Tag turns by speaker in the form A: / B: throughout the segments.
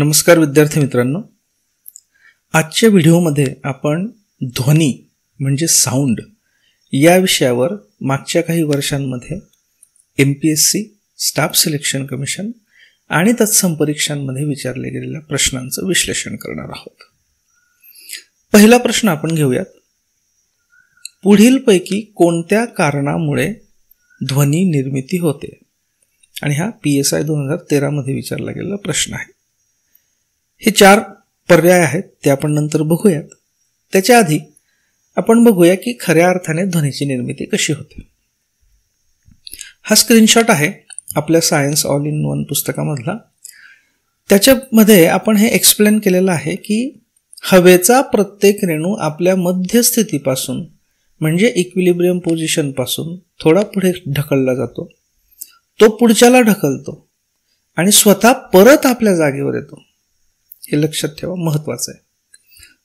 A: नमस्कार विद्यार्थी मित्रांनो आजच्या व्हिडिओमध्ये आपण ध्वनी म्हणजे साऊंड या विषयावर मागच्या काही वर्षांमध्ये M P S C staff selection commission आणि तत्सम परीक्षांमध्ये विचारले गेलेल्या प्रश्नांचं विश्लेषण करणार आहोत पहिला प्रश्न आपण घेऊयात पुढीलपैकी कोणत्या कारणामुळे ध्वनी निर्मिती होते आणि हा पी एस आय दोन हजार तेरामध्ये विचारला गेलेला प्रश्न आहे हे चार पर्याय आहेत ते आपण नंतर बघूयात त्याच्या आधी आपण बघूया की खऱ्या अर्थाने ध्वनीची निर्मिती कशी होते हा स्क्रीनशॉट आहे आपल्या सायन्स ऑल इन वन पुस्तकामधला त्याच्यामध्ये आपण हे एक्सप्लेन केलेलं आहे की हवेचा प्रत्येक रेणू आपल्या मध्यस्थितीपासून म्हणजे इक्विलिब्रियम पोझिशनपासून थोडा पुढे ढकलला जातो तो पुढच्याला ढकलतो आणि स्वतः परत आपल्या जागेवर येतो हे लक्षात ठेवा महत्वाचं आहे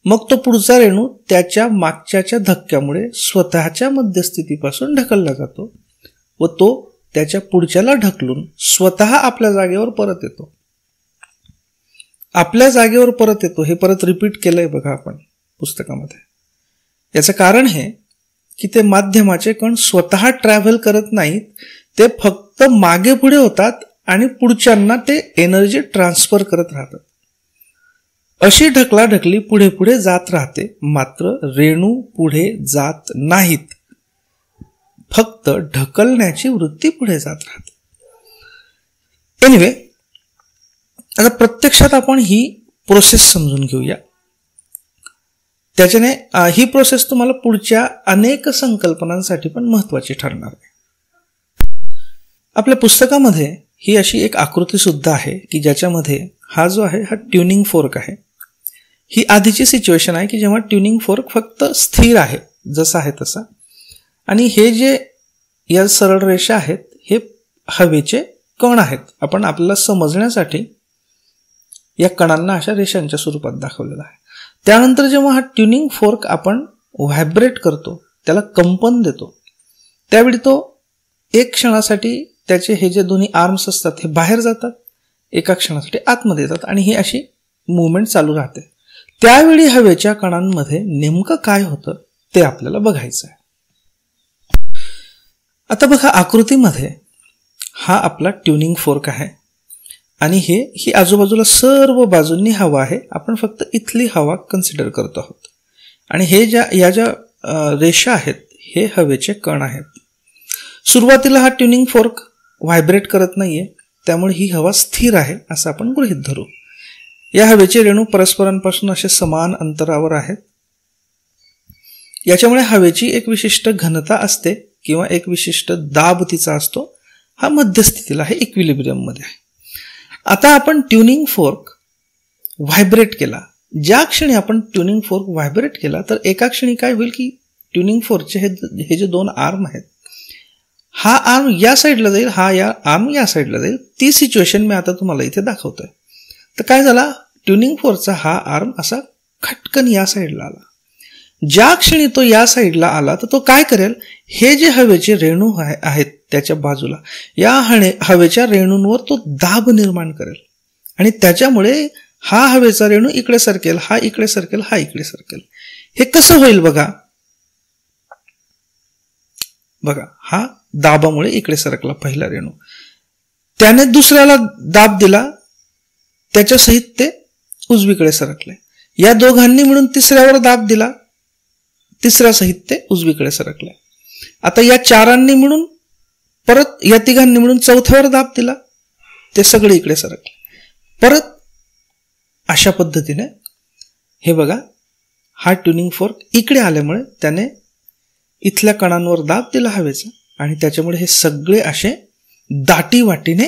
A: मग तो पुढचा रेणू त्याच्या मागच्याच्या धक्क्यामुळे स्वतःच्या मध्यस्थितीपासून ढकलला जातो व तो त्याच्या पुढच्याला ढकलून स्वतः आपल्या जागेवर परत येतो आपल्या जागेवर परत येतो हे परत रिपीट केलंय बघा आपण पुस्तकामध्ये याचं कारण हे की ते माध्यमाचे कण स्वतः ट्रॅव्हल करत नाहीत ते फक्त मागे पुढे होतात आणि पुढच्यांना ते एनर्जी ट्रान्सफर करत राहतात अशी ढकला ढकली पुढे पुढे जात राहते मात्र रेणू पुढे जात नाहीत फक्त ढकलण्याची वृत्ती पुढे जात राहते एनिवे आता प्रत्यक्षात आपण ही प्रोसेस समजून घेऊया त्याच्याने ही प्रोसेस तुम्हाला पुढच्या अनेक संकल्पनांसाठी पण महत्वाची ठरणार आहे आपल्या पुस्तकामध्ये ही अशी एक आकृती सुद्धा आहे की ज्याच्यामध्ये हा जो आहे हा ट्युनिंग फोर्क आहे ही आधीची सिच्युएशन आहे की जेव्हा ट्युनिंग फोर्क फक्त स्थिर आहे जसा आहे तसा आणि हे जे या सरळ रेषा आहेत हे हवेचे कण आहेत आपण आपल्याला समजण्यासाठी या कणांना अशा रेषांच्या स्वरूपात दाखवलेलं आहे त्यानंतर जेव्हा हा ट्युनिंग फोर्क आपण व्हायब्रेट करतो त्याला कंपन देतो त्यावेळी तो एक क्षणासाठी त्याचे हे जे दोन्ही आर्म्स असतात हे बाहेर जातात एका क्षणासाठी आतमध्ये येतात आणि ही अशी मुवमेंट चालू राहते त्यावेळी हवेच्या कणांमध्ये नेमकं काय होतं ते आपल्याला बघायचं आहे आता बघा आकृतीमध्ये हा आपला ट्युनिंग फोर्क आहे आणि हे ही आजूबाजूला सर्व बाजूंनी हवा आहे आपण फक्त इथली हवा कन्सिडर करत आहोत आणि हे ज्या या ज्या रेषा आहेत हे हवेचे कण आहेत सुरुवातीला हा ट्युनिंग फोर्क व्हायब्रेट करत नाही आहे त्यामुळे ही हवा स्थिर आहे असं आपण गृहित धरू या हवेचे रेणू परस्परांपासून असे समान अंतरावर आहेत याच्यामुळे हवेची एक विशिष्ट घनता असते किंवा एक विशिष्ट दाब तिचा असतो हा मध्यस्थितीला आहे इक्विलिब्रियममध्ये आहे आता आपण ट्युनिंग फोर्क व्हायब्रेट केला ज्या क्षणी आपण ट्युनिंग फोर्क व्हायब्रेट केला तर एका क्षणी काय होईल की ट्युनिंग फोर्कचे हे हे जे दोन आर्म आहेत हा आर्म या साईडला जाईल हा या आर्म या साइडला जाईल ती सिच्युएशन मी आता तुम्हाला इथे दाखवतोय तर काय झाला ट्युनिंग फोरचा हा आर्म असा खटकन या साईडला आला ज्या क्षणी तो या साईडला आला तर तो काय करेल हे जे हवेचे रेणू आहेत त्याच्या बाजूला या हणे हवेच्या रेणूंवर तो दाब निर्माण करेल आणि त्याच्यामुळे हा हवेचा रेणू इकडे सरकेल हा इकडे सरकेल हा इकडे सरकेल हे कसं होईल बघा बघा हा दाबामुळे इकडे सरकला पहिला रेणू त्याने दुसऱ्याला दाब दिला सहित ते उजवीकडे सरकले या दोघांनी मिळून तिसऱ्यावर दाब दिला सहित ते उजवीकडे सरकले आता या चारांनी मिळून परत या तिघांनी मिळून चौथ्यावर दाब दिला ते सगळे इकडे सरकले परत अशा पद्धतीने हे बघा हा ट्युनिंग फोर्क इकडे आल्यामुळे त्याने इथल्या कणांवर दाब दिला हवेचा आणि त्याच्यामुळे हे सगळे असे वाटीने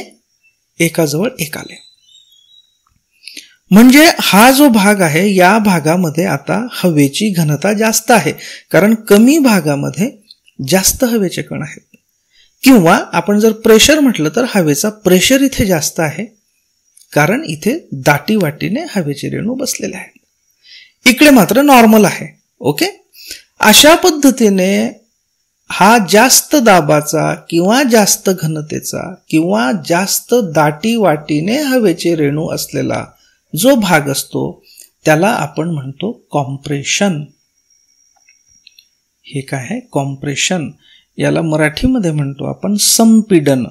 A: एकाजवळ एक आले म्हणजे हा जो भाग आहे या भागामध्ये आता हवेची घनता जास्त आहे कारण कमी भागामध्ये जास्त हवेचे कण आहेत किंवा आपण जर प्रेशर म्हटलं तर हवेचा प्रेशर इथे जास्त आहे कारण इथे वाटीने हवेचे रेणू बसलेले आहेत इकडे मात्र नॉर्मल आहे ओके अशा पद्धतीने हा जास्त दाबाचा किंवा जास्त घनतेचा किंवा जास्त दाटी वाटीने हवेचे रेणू असलेला जो भाग असतो त्याला आपण म्हणतो कॉम्प्रेशन हे काय आहे कॉम्प्रेशन याला मराठीमध्ये म्हणतो आपण संपीडन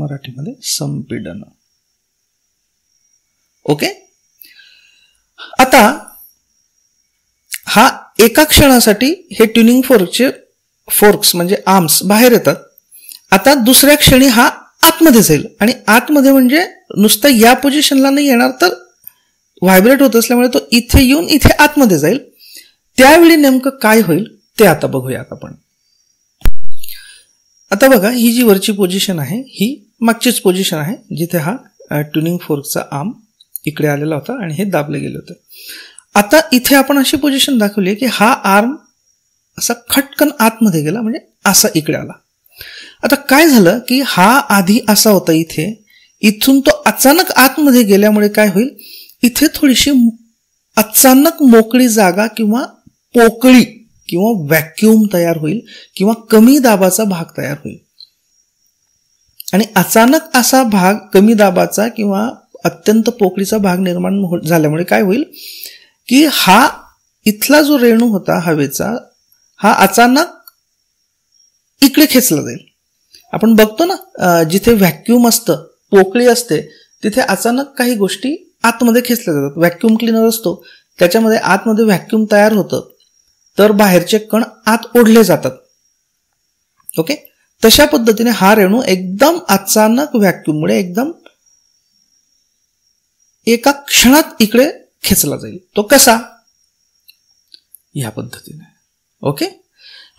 A: मराठीमध्ये संपीडन ओके आता हा एका क्षणासाठी हे ट्युनिंग फोर्कचे फोर्क्स म्हणजे आर्म्स बाहेर येतात आता दुसऱ्या क्षणी हा आतमध्ये जाईल आणि आतमध्ये म्हणजे नुसतं या पोझिशनला नाही येणार तर व्हायब्रेट होत असल्यामुळे तो इथे येऊन इथे आतमध्ये जाईल त्यावेळी नेमकं काय होईल ते आता बघूयात आपण आता बघा ही जी वरची पोझिशन आहे ही मागचीच पोझिशन आहे जिथे हा ट्युनिंग फोर्कचा आर्म इकडे आलेला होता आणि हे दाबले गेले होते आता इथे आपण अशी पोझिशन दाखवली की हा आर्म असा खटकन आतमध्ये गेला म्हणजे असा इकडे आला आता काय झालं की हा आधी असा होता इथे इथून तो अचानक आतमध्ये गेल्यामुळे काय होईल इथे थोडीशी अचानक मोकळी जागा किंवा पोकळी किंवा व्हॅक्युम तयार होईल किंवा कमी दाबाचा भाग तयार होईल आणि अचानक असा भाग कमी दाबाचा किंवा अत्यंत पोकळीचा भाग निर्माण झाल्यामुळे काय होईल की हा इथला जो रेणू होता हवेचा हा अचानक इकडे खेचला जाईल आपण बघतो ना जिथे व्हॅक्यूम असतं पोकळी असते तिथे अचानक काही गोष्टी आतमध्ये खेचल्या जातात व्हॅक्यूम क्लिनर असतो त्याच्यामध्ये आतमध्ये व्हॅक्यूम तयार होतं तर बाहेरचे कण आत ओढले जातात ओके तशा पद्धतीने हा रेणू एकदम अचानक मुळे एकदम एका क्षणात इकडे खेचला जाईल तो कसा या पद्धतीने ओके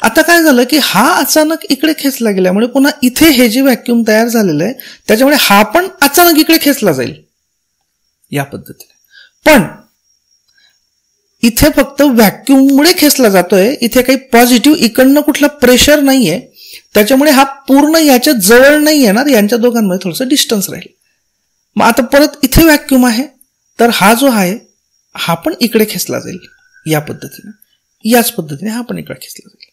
A: आता काय झालं की हा अचानक इकडे खेचला गेल्यामुळे पुन्हा इथे हे जे व्हॅक्यूम तयार झालेलं आहे त्याच्यामुळे हा पण अचानक इकडे खेचला जाईल या पद्धतीने पण इथे फक्त व्हॅक्युममुळे खेचला जातोय इथे काही पॉझिटिव्ह इकडनं कुठला प्रेशर नाहीये त्याच्यामुळे हा पूर्ण याच्या जवळ नाही येणार यांच्या दोघांमध्ये थोडस डिस्टन्स राहील मग आता परत इथे व्हॅक्यूम आहे तर हा जो आहे हा पण इकडे खेचला जाईल या पद्धतीने याच पद्धतीने हा पण इकडे खेचला जाईल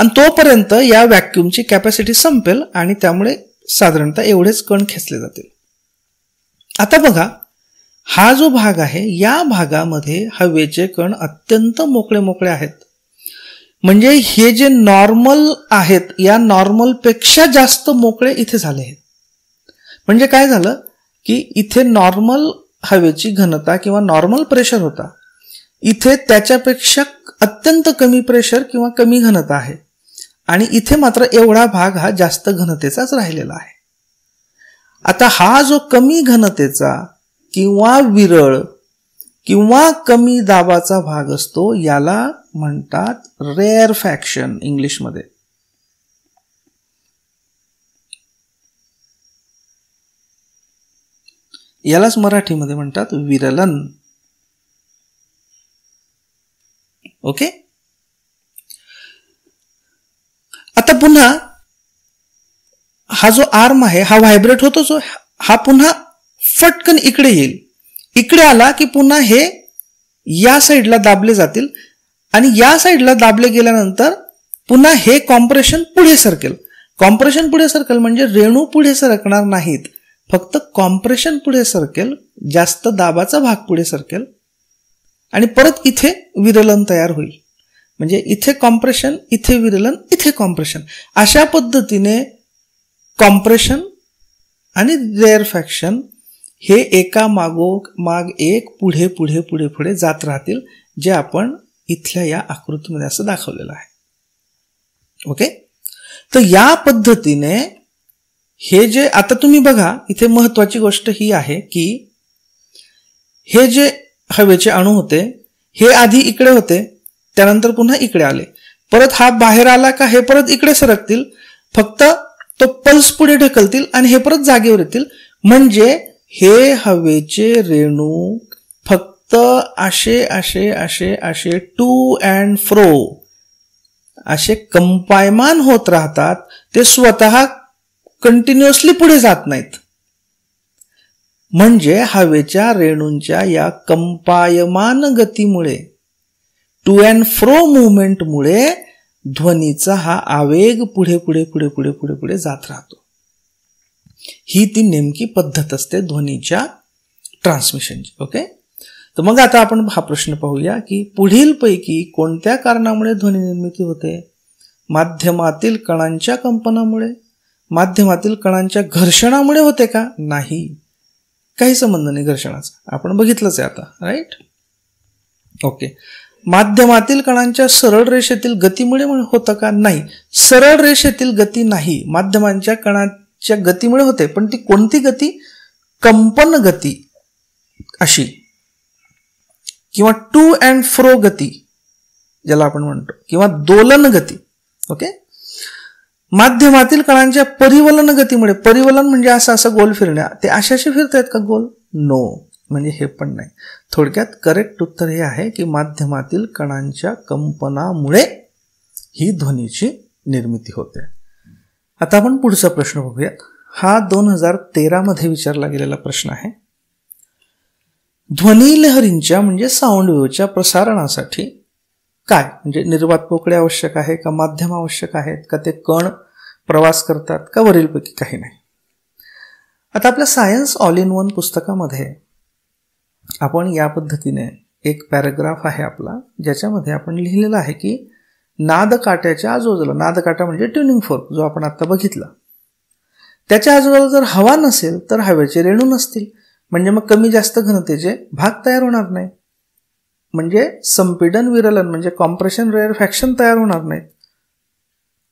A: आणि तोपर्यंत या व्हॅक्युमची कॅपॅसिटी संपेल आणि त्यामुळे साधारणतः एवढेच कण खेचले जातील आता बघा हा जो भाग आहे या भागामध्ये हवेचे कण अत्यंत मोकळे मोकळे आहेत म्हणजे हे जे नॉर्मल आहेत या नॉर्मलपेक्षा जास्त मोकळे इथे झाले आहेत म्हणजे काय झालं की इथे नॉर्मल हवेची घनता किंवा नॉर्मल प्रेशर होता इथे त्याच्यापेक्षा अत्यंत कमी प्रेशर किंवा कमी घनता आहे आणि इथे मात्र एवढा भाग हा जास्त घनतेचाच राहिलेला आहे आता हा जो कमी घनतेचा किंवा विरळ किंवा कमी दाबाचा भाग असतो याला म्हणतात रेअर फॅक्शन इंग्लिशमध्ये यालाच मराठीमध्ये म्हणतात विरलन ओके आता पुन्हा हा जो आर्म आहे हा व्हायब्रेट होतो जो हा पुन्हा फटकन इकडे येईल इकडे आला की पुन्हा हे या साइडला दाबले जातील आणि या साईडला दाबले गेल्यानंतर पुन्हा हे कॉम्प्रेशन पुढे सरकेल कॉम्प्रेशन पुढे सरकेल म्हणजे रेणू पुढे सरकणार नाहीत फक्त कॉम्प्रेशन पुढे सरकेल जास्त दाबाचा भाग पुढे सरकेल आणि परत इथे विरलन तयार होईल म्हणजे इथे कॉम्प्रेशन इथे विरलन इथे कॉम्प्रेशन अशा पद्धतीने कॉम्प्रेशन आणि फॅक्शन हे एका मागो माग एक पुढे पुढे पुढे पुढे जात राहतील जे आपण इथल्या या आकृतीमध्ये असं दाखवलेलं आहे ओके तर या पद्धतीने हे जे आता तुम्ही बघा इथे महत्वाची गोष्ट ही आहे की हे जे हवेचे अणू होते हे आधी इकडे होते त्यानंतर पुन्हा इकडे आले परत हा बाहेर आला का हे परत इकडे सरकतील फक्त तो पल्स पुढे ढकलतील आणि हे परत जागेवर येतील म्हणजे हे हवेचे रेणू फक्त असे असे असे असे टू अँड फ्रो असे कंपायमान होत राहतात ते स्वतः कंटिन्युअसली पुढे जात नाहीत म्हणजे हवेच्या रेणूंच्या या कंपायमान गतीमुळे टू अँड फ्रो मुवमेंटमुळे ध्वनीचा हा आवेग पुढे पुढे पुढे पुढे पुढे पुढे जात राहतो ही ती नेमकी पद्धत असते ध्वनीच्या ट्रान्समिशनची ओके तर मग आता आपण हा प्रश्न पाहूया की पुढीलपैकी कोणत्या कारणामुळे ध्वनी निर्मिती होते माध्यमातील कणांच्या कंपनामुळे माध्यमातील कणांच्या घर्षणामुळे होते का नाही काही संबंध नाही घर्षणाचा आपण बघितलंच आहे आता राईट ओके माध्यमातील कणांच्या सरळ रेषेतील गतीमुळे होतं का नाही सरळ रेषेतील गती नाही माध्यमांच्या कणांच्या गतीमुळे होते पण ती कोणती गती कंपन गती अशी किंवा टू अँड फ्रो गती ज्याला आपण म्हणतो किंवा दोलन गती ओके माध्यमातील कणांच्या परिवलन गतीमुळे परिवलन म्हणजे असं असं गोल फिरण्या ते अशाशी फिरतायत का गोल नो म्हणजे हे पण नाही थोडक्यात करेक्ट उत्तर हे आहे की माध्यमातील कणांच्या कंपनामुळे ही ध्वनीची निर्मिती होते आता आपण पुढचा प्रश्न बघूयात हा दोन हजार तेरामध्ये विचारला गेलेला प्रश्न आहे ध्वनी लहरींच्या म्हणजे साऊंड वेव्हच्या प्रसारणासाठी काय म्हणजे निर्वात पोकळे आवश्यक आहे का माध्यम आवश्यक आहेत का ते कण प्रवास करतात का वरीलपैकी काही नाही आता आपल्या सायन्स ऑल इन वन पुस्तकामध्ये आपण या पद्धतीने एक पॅरेग्राफ आहे आपला ज्याच्यामध्ये आपण लिहिलेलं आहे की नादकाट्याच्या आजूबाजूला नादकाटा म्हणजे ट्युनिंग फोर्क जो आपण आता बघितला त्याच्या आजूबाजूला जर हवा नसेल तर हवेचे रेणू नसतील म्हणजे मग कमी जास्त घनतेचे भाग तयार होणार नाही म्हणजे संपीडन विरलन म्हणजे कॉम्प्रेशन रेअर फॅक्शन तयार होणार नाहीत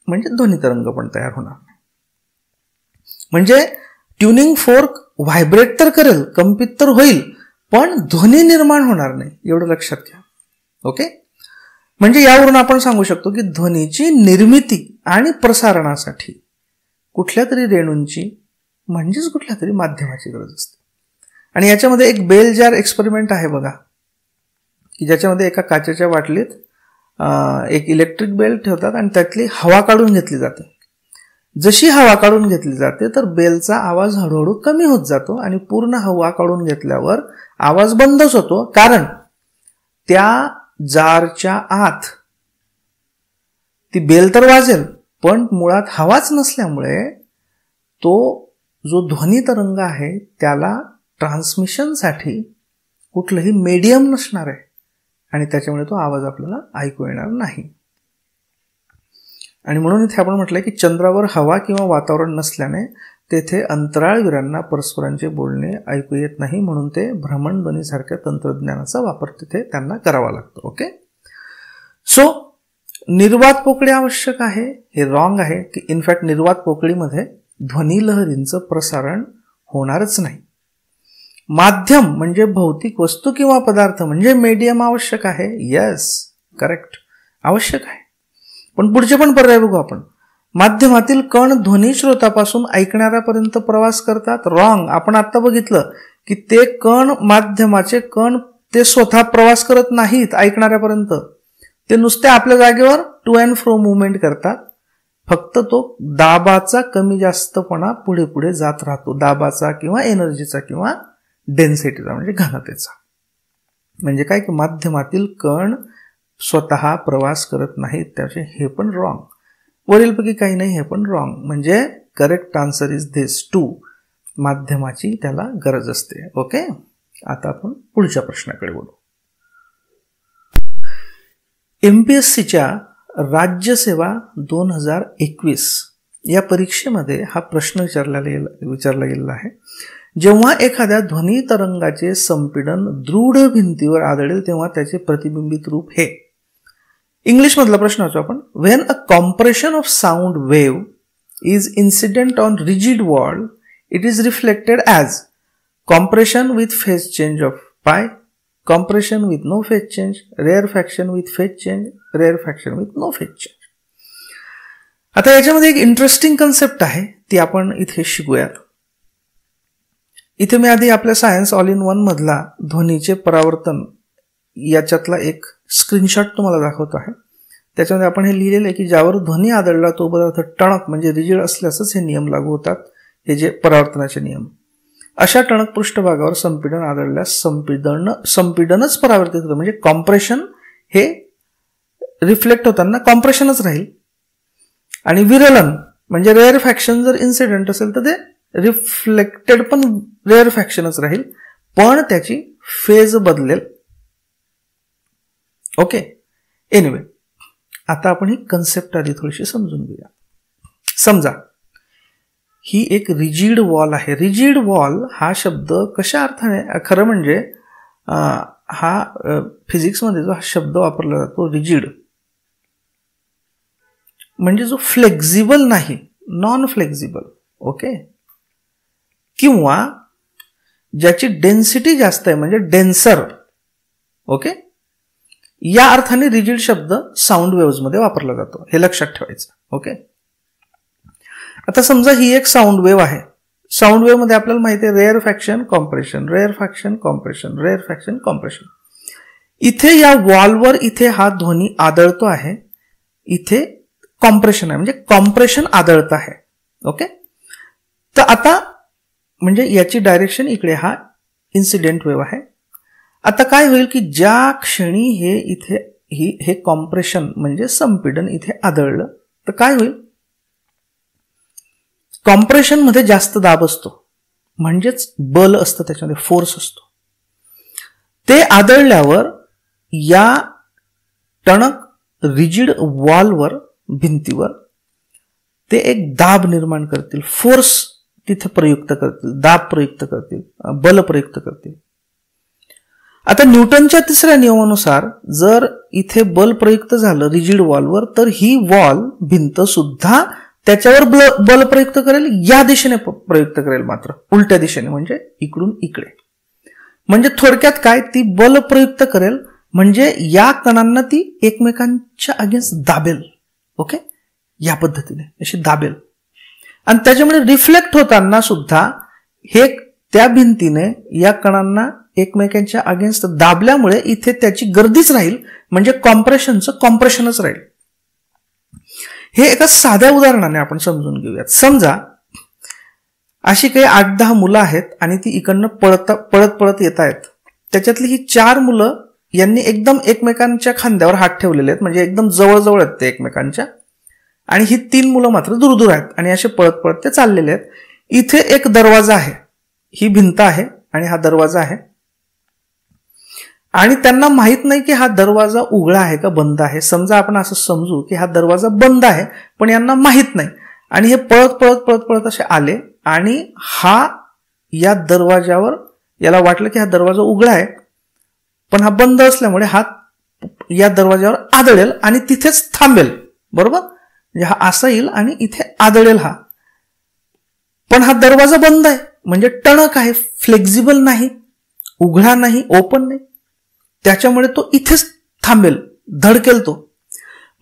A: म्हणजे ध्वनी तरंग पण तयार होणार नाही म्हणजे ट्युनिंग फोर्क व्हायब्रेट तर करेल कंपित तर होईल पण ध्वनी निर्माण होणार नाही एवढं लक्षात घ्या ओके म्हणजे यावरून आपण सांगू शकतो की ध्वनीची निर्मिती आणि प्रसारणासाठी कुठल्या तरी रेणूंची म्हणजेच कुठल्या तरी माध्यमाची गरज असते आणि याच्यामध्ये एक बेल जार एक्सपेरिमेंट आहे बघा की ज्याच्यामध्ये एका काचेच्या बाटलीत एक इलेक्ट्रिक बेल ठेवतात आणि त्यातली हवा काढून घेतली जाते जशी हवा काढून घेतली जाते तर बेलचा आवाज हळूहळू कमी होत जातो आणि पूर्ण हवा काढून घेतल्यावर आवाज बंदच होतो कारण त्या जारच्या आत ती बेल तर वाजेल पण मुळात हवाच नसल्यामुळे तो जो ध्वनी तरंग आहे त्याला ट्रान्समिशनसाठी कुठलंही मीडियम नसणार आहे आणि त्याच्यामुळे तो आवाज आपल्याला ऐकू येणार नाही आणि म्हणून इथे आपण म्हटलंय की चंद्रावर हवा किंवा वातावरण नसल्याने तेथे अंतराळवीरांना परस्परांचे बोलणे ऐकू येत नाही म्हणून ते भ्रमणध्वनीसारख्या तंत्रज्ञानाचा वापर तिथे त्यांना करावा लागतो ओके सो निर्वात पोकळी आवश्यक आहे हे रॉंग आहे की इनफॅक्ट निर्वात पोकळीमध्ये ध्वनी लहरींचं प्रसारण होणारच नाही माध्यम म्हणजे भौतिक वस्तू किंवा पदार्थ म्हणजे मीडियम आवश्यक आहे यस करेक्ट आवश्यक आहे पण पुढचे पण पर्याय बघू आपण माध्यमातील कण ध्वनी श्रोतापासून ऐकणाऱ्यापर्यंत प्रवास करतात रॉंग आपण आत्ता बघितलं की ते कण माध्यमाचे कण ते स्वतः प्रवास करत नाहीत ऐकणाऱ्यापर्यंत ते नुसते आपल्या जागेवर टू अँड फ्रो मुवमेंट करतात फक्त तो दाबाचा कमी जास्तपणा पुढे पुढे जात राहतो दाबाचा किंवा एनर्जीचा किंवा डेन्सिटीचा म्हणजे घनतेचा म्हणजे काय की माध्यमातील कण स्वतः प्रवास करत नाहीत त्याचे हे पण रॉंग वरीलपैकी काही नाही हे पण रॉंग म्हणजे करेक्ट आन्सर इज धिस टू माध्यमाची त्याला गरज असते ओके आता आपण पुढच्या प्रश्नाकडे बोलू एम पी एस सीच्या राज्यसेवा दोन हजार एकवीस या परीक्षेमध्ये हा प्रश्न विचारला गेला विचारला गेलेला आहे जेव्हा एखाद्या ध्वनी तरंगाचे संपीडन दृढ भिंतीवर आदळेल तेव्हा त्याचे प्रतिबिंबित रूप हे इंग्लिशमधला प्रश्न असतो आपण when a compression of sound wave is incident on rigid wall it is reflected as compression with phase change of pi compression with no phase change rarefaction with phase change rarefaction with no phase change आता याच्यामध्ये एक interesting concept आहे ती आपण इथे शिकूयात इथे मी आधी आपल्या सायन्स ऑल इन वन मधला ध्वनीचे परावर्तन याच्यातला एक स्क्रीनशॉट तुम्हाला दाखवत आहे त्याच्यामध्ये आपण हे लिहिलेलं आहे की ज्यावर ध्वनी आदळला तो पदार्थ टणक म्हणजे रिजिड असल्यासच हे नियम लागू होतात हे जे परावर्तनाचे नियम अशा टणक पृष्ठभागावर संपीडन आदळल्यास संपीडन संपीडनच परावर्तित होतं म्हणजे कॉम्प्रेशन हे रिफ्लेक्ट होताना कॉम्प्रेशनच राहील आणि विरलन म्हणजे रेअर फॅक्शन जर इन्सिडेंट असेल तर ते रिफ्लेक्टेड पण रेअर फॅक्शनच राहील पण त्याची फेज बदलेल ओके एनिवे आता आपण ही कन्सेप्ट आधी थोडीशी समजून घेऊया समजा ही एक रिजिड वॉल आहे रिजिड वॉल हा शब्द कशा अर्थाने खरं म्हणजे हा फिजिक्समध्ये जो हा शब्द वापरला जातो रिजिड म्हणजे जो फ्लेक्झिबल नाही नॉन फ्लेक्झिबल ओके किंवा ज्याची डेन्सिटी जास्त आहे म्हणजे डेन्सर ओके या अर्थाने रिजिड शब्द साऊंड मध्ये वापरला जातो हे लक्षात ठेवायचं ओके आता समजा ही एक साऊंड वेव्ह आहे साऊंड वेव्ह मध्ये आपल्याला माहिती आहे rarefaction compression rarefaction compression rarefaction compression इथे या वॉलवर इथे हा ध्वनी आदळतो आहे इथे कॉम्प्रेशन आहे म्हणजे कॉम्प्रेशन आदळत आहे ओके तर आता म्हणजे याची डायरेक्शन इकडे हा इन्सिडेंट वेव्ह आहे आता काय होईल की ज्या क्षणी हे इथे ही हे कॉम्प्रेशन म्हणजे संपीडन इथे आदळलं तर काय होईल कॉम्प्रेशनमध्ये जास्त दाब असतो म्हणजेच बल असतं त्याच्यामध्ये फोर्स असतो ते आदळल्यावर या टणक रिजिड वॉलवर भिंतीवर ते एक दाब निर्माण करतील फोर्स तिथं प्रयुक्त करतील दाब प्रयुक्त करतील बल प्रयुक्त करतील आता न्यूटनच्या तिसऱ्या नियमानुसार जर इथे बल प्रयुक्त झालं रिजिड वॉलवर तर ही वॉल भिंत सुद्धा त्याच्यावर बल बल प्रयुक्त करेल या दिशेने प्रयुक्त करेल मात्र उलट्या दिशेने म्हणजे इकडून इकडे म्हणजे थोडक्यात काय ती बल प्रयुक्त करेल म्हणजे या कणांना ती एकमेकांच्या अगेन्स्ट दाबेल ओके या पद्धतीने अशी दाबेल आणि त्याच्यामुळे रिफ्लेक्ट होताना सुद्धा हे त्या भिंतीने या कणांना एकमेकांच्या अगेन्स्ट दाबल्यामुळे इथे त्याची गर्दीच राहील म्हणजे कॉम्प्रेशनचं कॉम्प्रेशनच राहील हे एका साध्या उदाहरणाने आपण समजून घेऊयात समजा अशी काही आठ दहा मुलं आहेत आणि ती इकडनं पळत पळत पळत येत आहेत त्याच्यातली ही चार मुलं यांनी एकदम एकमेकांच्या खांद्यावर हात ठेवलेले आहेत म्हणजे एकदम जवळजवळ आहेत ते एकमेकांच्या आणि ही तीन मुलं मात्र दूरदूर आहेत आणि असे पळत पळत ते चाललेले आहेत इथे एक दरवाजा आहे ही भिंत आहे आणि हा दरवाजा आहे आणि त्यांना माहीत नाही की हा दरवाजा उघडा आहे का बंद आहे समजा आपण असं समजू की हा दरवाजा बंद आहे पण यांना माहीत नाही आणि हे पळत पळत पळत पळत असे आले आणि हा या दरवाजावर याला वाटलं की हा दरवाजा उघडा आहे पण हा बंद असल्यामुळे हा या दरवाजावर आदळेल आणि तिथेच थांबेल बरोबर म्हणजे हा असा येईल आणि इथे आदळेल हा पण हा दरवाजा बंद आहे म्हणजे टणक आहे फ्लेक्झिबल नाही उघडा नाही ओपन नाही त्याच्यामुळे तो इथेच थांबेल धडकेल तो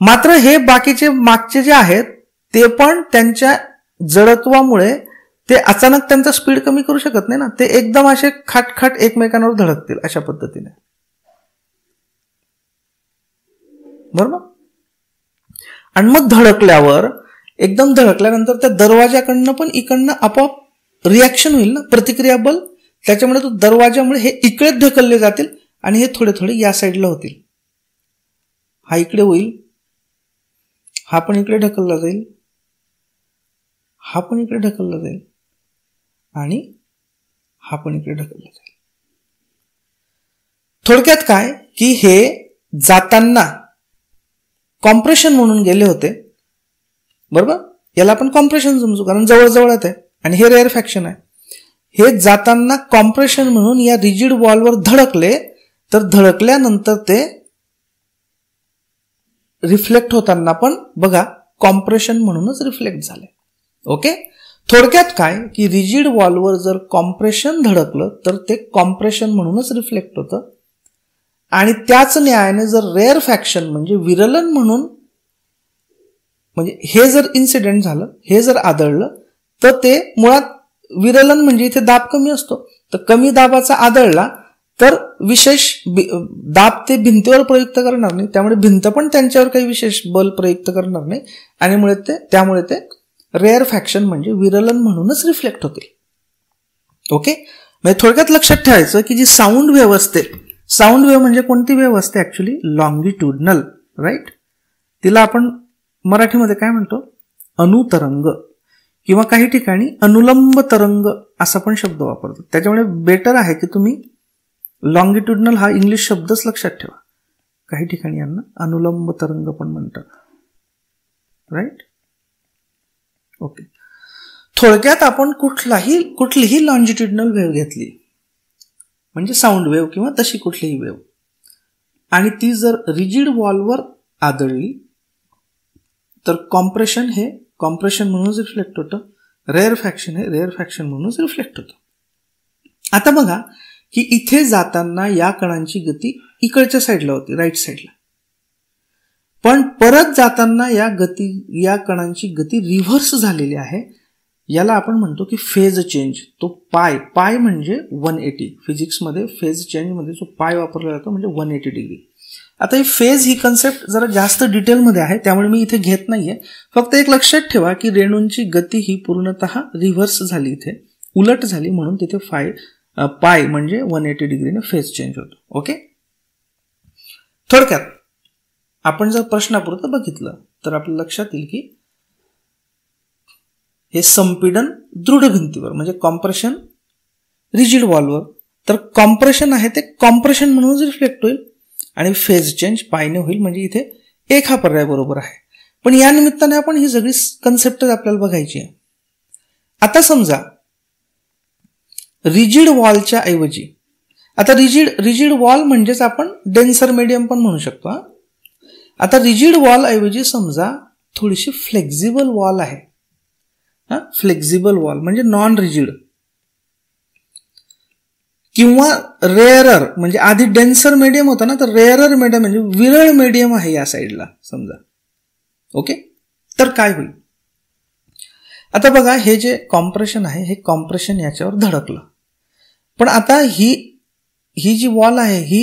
A: मात्र हे बाकीचे मागचे जे आहेत ते पण त्यांच्या जडत्वामुळे ते अचानक त्यांचा स्पीड कमी करू शकत नाही ना ते एकदम असे खाटखाट एकमेकांवर धडकतील अशा पद्धतीने बरोबर आणि मग धडकल्यावर एकदम धडकल्यानंतर त्या दरवाज्याकडनं पण इकडनं आपोआप रिॲक्शन होईल ना प्रतिक्रिया बल त्याच्यामुळे तो दरवाज्यामुळे हे इकडे ढकलले जातील आणि हे थोडे थोडे या साईडला होतील हा इकडे होईल हा पण इकडे ढकलला जाईल हा पण इकडे ढकलला जाईल आणि हा पण इकडे ढकलला जाईल थोडक्यात काय की हे जाताना कॉम्प्रेशन म्हणून गेले होते बरोबर याला आपण कॉम्प्रेशन समजू कारण जवळजवळच आहे आणि हे रेअर फॅक्शन आहे हे जाताना कॉम्प्रेशन म्हणून या रिजिड वॉलवर धडकले तर धडकल्यानंतर ते रिफ्लेक्ट होताना पण बघा कॉम्प्रेशन म्हणूनच रिफ्लेक्ट झाले ओके थोडक्यात काय की रिजिड वॉलवर जर कॉम्प्रेशन धडकलं तर ते कॉम्प्रेशन म्हणूनच रिफ्लेक्ट होतं आणि त्याच न्यायाने जर रेअर फॅक्शन म्हणजे विरलन म्हणून म्हणजे हे जर इन्सिडेंट झालं हे जर आदळलं तर ते मुळात विरलन म्हणजे इथे दाब कमी असतो तर कमी दाबाचा आदळला तर विशेष दाब ते भिंतीवर प्रयुक्त करणार नाही त्यामुळे भिंत पण त्यांच्यावर काही विशेष बल प्रयुक्त करणार नाही आणि मुळे ते त्यामुळे ते रेअर फॅक्शन म्हणजे विरलन म्हणूनच रिफ्लेक्ट होतील ओके म्हणजे थोडक्यात लक्षात ठेवायचं की जी साऊंड व्यवस्थेत साऊंड वेव्ह म्हणजे कोणती वेव्ह असते ॲक्च्युली लॉंगिट्युडनल राईट तिला आपण मराठीमध्ये काय म्हणतो अनुतरंग किंवा काही ठिकाणी अनुलंब तरंग असा पण शब्द वापरतो त्याच्यामुळे बेटर आहे की तुम्ही लॉंगिट्युडनल हा इंग्लिश शब्दच लक्षात ठेवा काही ठिकाणी यांना अनुलंब तरंग पण म्हणतात राईट ओके थोडक्यात आपण कुठलाही कुठलीही लॉन्जिट्युडनल वेव्ह घेतली म्हणजे साऊंड वेव्ह किंवा तशी कुठलीही वेव्ह आणि ती जर रिजिड वॉलवर आदळली तर कॉम्प्रेशन हे कॉम्प्रेशन म्हणूनच रिफ्लेक्ट होतं रेअर फॅक्शन हे रेअर फॅक्शन म्हणूनच रिफ्लेक्ट होतं आता बघा की इथे जाताना या कणांची गती इकडच्या साईडला होती राईट साईडला पण परत जाताना या गती या कणांची गती रिव्हर्स झालेली आहे याला आपण म्हणतो की फेज चेंज तो पाय पाय म्हणजे वन एटी फिजिक्समध्ये फेज चेंजमध्ये जो पाय वापरला जातो म्हणजे वन एटी डिग्री आता ही फेज ही कन्सेप्ट जरा जास्त डिटेलमध्ये आहे त्यामुळे मी इथे घेत नाही आहे फक्त एक लक्षात ठेवा की रेणूंची गती ही पूर्णत रिव्हर्स झाली इथे उलट झाली म्हणून तिथे फाय पाय म्हणजे वन एटी डिग्रीने फेज चेंज होतो ओके थोडक्यात आपण जर प्रश्नापुरतं बघितलं तर आपल्या लक्षात येईल की हे संपीडन दृढ भिंतीवर म्हणजे कॉम्प्रेशन रिजिड वॉलवर तर कॉम्प्रेशन आहे ते कॉम्प्रेशन म्हणूनच रिफ्लेक्ट होईल आणि फेज चेंज पायने होईल म्हणजे इथे एक हा पर्याय बरोबर आहे पण या निमित्ताने आपण ही सगळी कन्सेप्ट आपल्याला बघायची आहे आता समजा रिजिड वॉलच्या ऐवजी आता रिजिड रिजिड वॉल म्हणजेच आपण डेन्सर मीडियम पण म्हणू शकतो आता रिजिड वॉल ऐवजी समजा थोडीशी फ्लेक्झिबल वॉल आहे हा फ्लेक्झिबल वॉल म्हणजे नॉन रिजिड किंवा रेअरर म्हणजे आधी डेन्सर मीडियम होता ना तर रेअरर मीडियम म्हणजे विरळ मीडियम आहे या साईडला समजा ओके तर काय होईल आता बघा हे जे कॉम्प्रेशन आहे हे कॉम्प्रेशन याच्यावर धडकलं पण आता ही ही जी वॉल आहे ही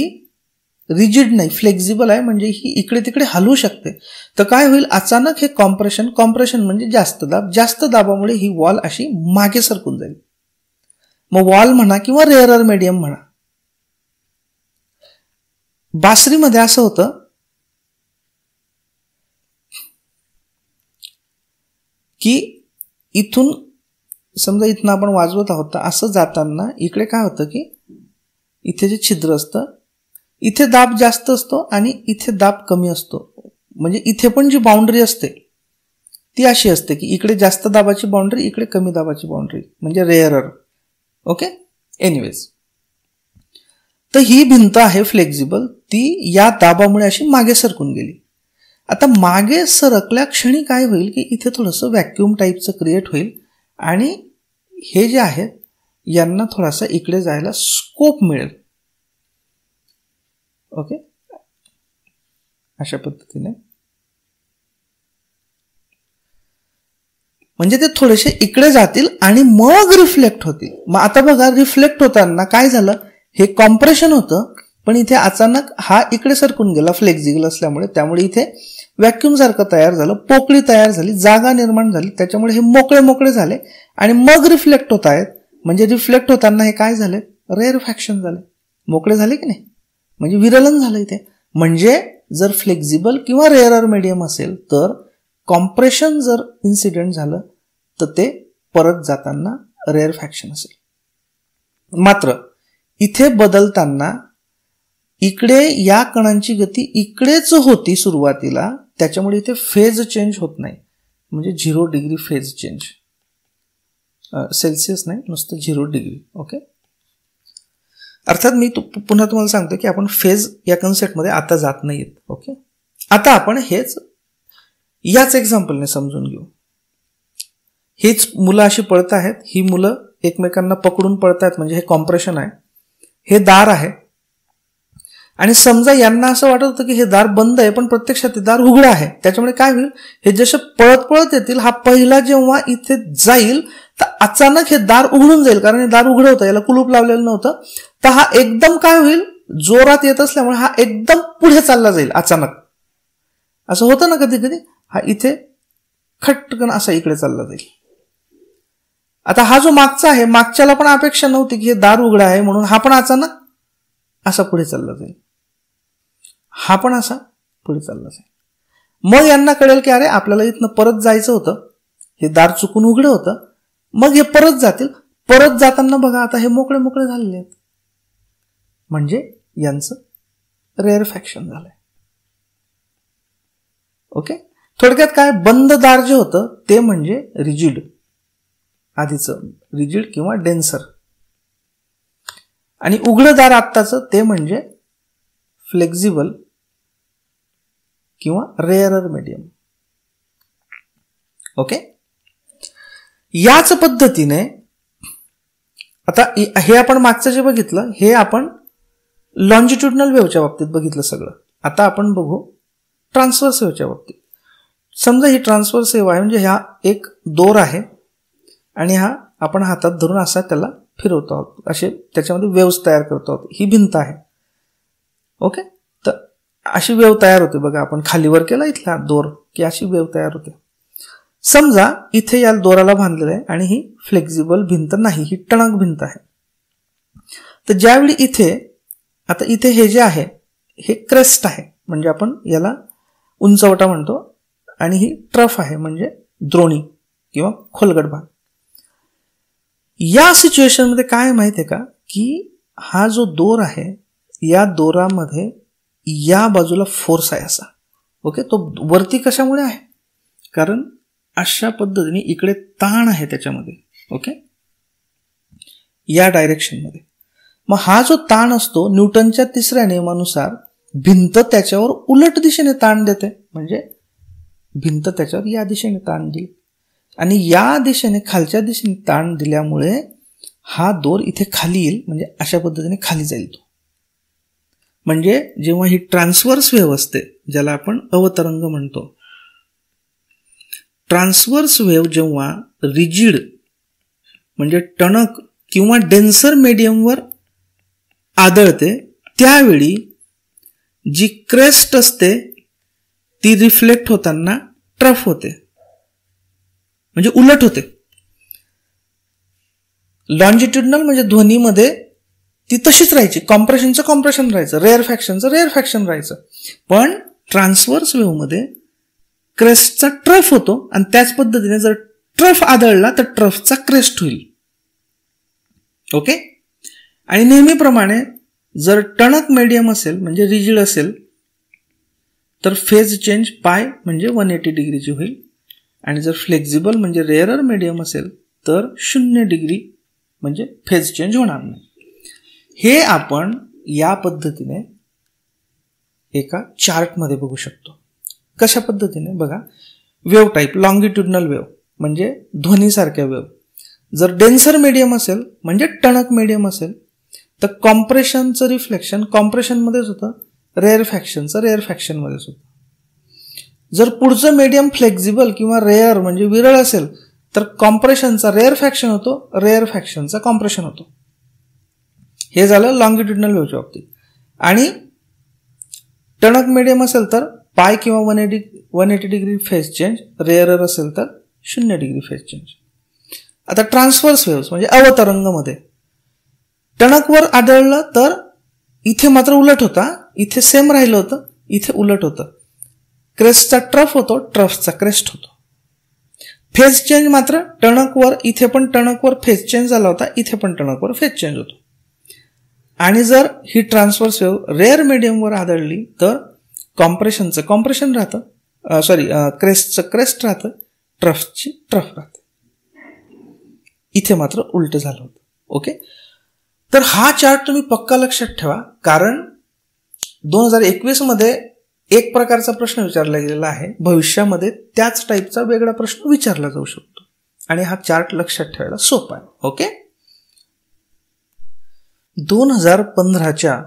A: रिजिड नाही फ्लेक्झिबल आहे म्हणजे ही इकडे तिकडे हलवू शकते तर काय होईल अचानक हे कॉम्प्रेशन कॉम्प्रेशन म्हणजे जास्त दाब जास्त दाबामुळे ही वॉल अशी मागे सरकून जाईल मग वॉल म्हणा किंवा रेअरर मीडियम म्हणा बासरीमध्ये असं होतं की इथून समजा इथनं आपण वाजवत आहोत असं जाताना इकडे काय होतं की इथे जे छिद्र असतं इथे दाब जास्त असतो आणि इथे दाब कमी असतो म्हणजे इथे पण जी बाउंड्री असते ती अशी असते की इकडे जास्त दाबाची बाउंड्री इकडे कमी दाबाची बाउंड्री म्हणजे रेअरर ओके एनिवेज तर ही भिंत आहे फ्लेक्झिबल ती या दाबामुळे अशी मागे सरकून गेली आता मागे सरकल्या क्षणी काय होईल की इथे थोडंसं व्हॅक्युम टाईपचं क्रिएट होईल आणि हे जे आहे यांना थोडासा इकडे जायला स्कोप मिळेल ओके अशा पद्धतीने म्हणजे ते थोडेसे इकडे जातील आणि मग रिफ्लेक्ट होतील मग आता बघा रिफ्लेक्ट होताना काय झालं हे कॉम्प्रेशन होतं पण इथे अचानक हा इकडे सरकून गेला फ्लेक्झिबल असल्यामुळे त्यामुळे इथे व्हॅक्युम सारखं तयार झालं पोकळी तयार झाली जागा निर्माण झाली त्याच्यामुळे हे मोकळे मोकळे झाले आणि मग रिफ्लेक्ट होत आहेत म्हणजे रिफ्लेक्ट होताना हे काय झाले फॅक्शन झाले मोकळे झाले की नाही म्हणजे विरलन झालं इथे म्हणजे जर फ्लेक्झिबल किंवा रेअरर मीडियम असेल तर कॉम्प्रेशन जर इन्सिडेंट झालं तर ते परत जाताना रेअर फॅक्शन असेल मात्र इथे बदलताना इकडे या कणांची गती इकडेच होती सुरुवातीला त्याच्यामुळे इथे फेज चेंज होत नाही म्हणजे zero degree phase change celsius नाही नुसतं झिरो डिग्री ओके अर्थात मी तु पुन्हा तुम्हाला सांगतो की आपण फेज या कन्सेप्टमध्ये आता जात नाही आहेत ओके आता आपण हेच याच एक्झाम्पलने समजून घेऊ हीच मुलं अशी पळत आहेत ही मुलं एकमेकांना पकडून पळत आहेत म्हणजे हे कॉम्प्रेशन आहे हे दार आहे आणि समजा यांना असं वाटत होतं की हे दार बंद आहे पण प्रत्यक्षात ते दार उघडं आहे त्याच्यामुळे काय होईल हे जसे पळत पळत येतील हा पहिला जेव्हा इथे जाईल तर अचानक हे दार उघडून जाईल कारण हे दार उघडं होतं याला कुलूप लावलेलं नव्हतं तर हा एकदम काय होईल जोरात येत असल्यामुळे हा एकदम पुढे चालला जाईल अचानक असं होतं ना कधी कधी हा इथे खटकन असा इकडे चालला जाईल आता हा जो मागचा आहे मागच्याला पण अपेक्षा नव्हती की हे दार उघडं आहे म्हणून हा पण अचानक असा पुढे चालला जाईल हा पण असा पुढे चालला जाईल मग यांना कळेल की अरे आपल्याला इथनं परत जायचं होतं हे दार चुकून उघडं होतं मग हे परत जातील परत जाताना बघा आता हे मोकळे मोकळे झालेले आहेत म्हणजे यांचं रेअर फॅक्शन झालंय ओके थोडक्यात काय बंद दार जे होतं ते म्हणजे रिजिड आधीच रिजिड किंवा डेन्सर आणि उघडं दार आत्ताचं ते म्हणजे फ्लेक्झिबल किंवा रेअरर मीडियम ओके याच पद्धतीने आता हे आपण मागचं जे बघितलं हे आपण लॉन्जिट्युडनल वेव्हच्या बाबतीत बघितलं सगळं आता आपण बघू ट्रान्सफर सेवच्या बाबतीत समजा ही ट्रान्सफर सेवा आहे म्हणजे ह्या एक दोर आहे आणि हा आपण हातात धरून असा त्याला फिरवतो आहोत असे त्याच्यामध्ये वेव्स तयार करतो आहोत ही भिंत आहे ओके तर अशी वेव तयार होते बघा आपण खालीवर केला इथला दोर की अशी वेव तयार होते समजा इथे या दोराला बांधलेलं आहे आणि ही फ्लेक्झिबल भिंत नाही ही टणक भिंत आहे तर ज्यावेळी इथे आता इथे हे जे आहे हे क्रेस्ट आहे म्हणजे आपण याला उंचवटा म्हणतो आणि ही ट्रफ आहे म्हणजे द्रोणी किंवा खोलगड भाग या सिच्युएशनमध्ये काय माहिती आहे का की हा जो दोर आहे या दोरामध्ये या बाजूला फोर्स आहे असा ओके तो वरती कशामुळे आहे कारण अशा पद्धतीने इकडे ताण आहे त्याच्यामध्ये ओके या डायरेक्शनमध्ये मग हा जो ताण असतो न्यूटनच्या तिसऱ्या नियमानुसार भिंत त्याच्यावर उलट दिशेने ताण देते म्हणजे भिंत त्याच्यावर या दिशेने ताण देईल आणि या दिशेने खालच्या दिशेने ताण दिल्यामुळे हा दोर इथे खाली येईल म्हणजे अशा पद्धतीने खाली जाईल तो म्हणजे जेव्हा ही ट्रान्सवर्स वेव्ह असते ज्याला आपण अवतरंग म्हणतो ट्रान्सवर्स वेव्ह जेव्हा रिजिड म्हणजे टणक किंवा डेन्सर मीडियमवर आदळते त्यावेळी जी क्रेस्ट असते ती रिफ्लेक्ट होताना ट्रफ होते म्हणजे उलट होते लॉन्जिट्युडनल म्हणजे ध्वनीमध्ये ती तशीच राहायची कॉम्प्रेशनचं कॉम्प्रेशन राहायचं रेअर फॅक्शनचं रेअर फॅक्शन राहायचं पण ट्रान्सवर्स वेव्हमध्ये क्रेस्टचा ट्रफ होतो आणि त्याच पद्धतीने जर ट्रफ आदळला तर ट्रफचा क्रेस्ट होईल ओके आणि नेहमीप्रमाणे जर टणक मीडियम असेल म्हणजे रिजिड असेल तर फेज चेंज पाय म्हणजे वन एटी डिग्रीची होईल आणि जर फ्लेक्झिबल म्हणजे रेअरर मीडियम असेल तर शून्य डिग्री म्हणजे फेज चेंज होणार नाही हे आपण या पद्धतीने एका चार्टमध्ये बघू शकतो कशा पद्धतीने बघा वेव टाईप लॉंगिट्युडनल वेव म्हणजे ध्वनीसारख्या वेव जर डेन्सर मीडियम असेल म्हणजे टणक मीडियम असेल तर कॉम्प्रेशनचं रिफ्लेक्शन कॉम्प्रेशनमध्येच होतं रेअर रेअर फॅक्शनमध्येच होतं जर पुढचं मीडियम फ्लेक्झिबल किंवा रेअर म्हणजे विरळ असेल तर कॉम्प्रेशनचा रेअर फॅक्शन होतो रेअर फॅक्शनचा कॉम्प्रेशन होतो हे झालं लॉंगिट्युडनल वेवच्या बाबतीत आणि टणक मीडियम असेल तर पाय किंवा one eighty one eighty degree phase change rarer असेल तर शून्य डिग्री फेज चेंज आता ट्रान्सफर्स वेव्स म्हणजे अवतरंगमध्ये टणकवर आढळलं तर इथे मात्र उलट होता इथे सेम राहिलं होतं इथे उलट होतं क्रेस्टचा ट्रफ होतो ट्रफचा क्रेस्ट होतो फेज चेंज मात्र टणकवर इथे पण टणकवर फेज चेंज झाला होता इथे पण टणकवर फेज चेंज होतो आणि जर ही ट्रान्सफर्स वेव्ह रेअर मीडियमवर आदळली तर कॉम्प्रेशनचं कॉम्प्रेशन राहतं सॉरी क्रेस्टचं क्रेस्ट राहतं ट्रफची ट्रफ राहतं इथे मात्र उलट झालं होतं ओके तर हा चार्ट तुम्ही पक्का लक्षात ठेवा कारण दोन हजार एकवीसमध्ये एक प्रकारचा प्रश्न विचारला गेलेला आहे भविष्यामध्ये त्याच टाईपचा वेगळा प्रश्न विचारला जाऊ शकतो आणि हा चार्ट लक्षात ठेवायला सोपा आहे ओके दोन हजार पंधराच्या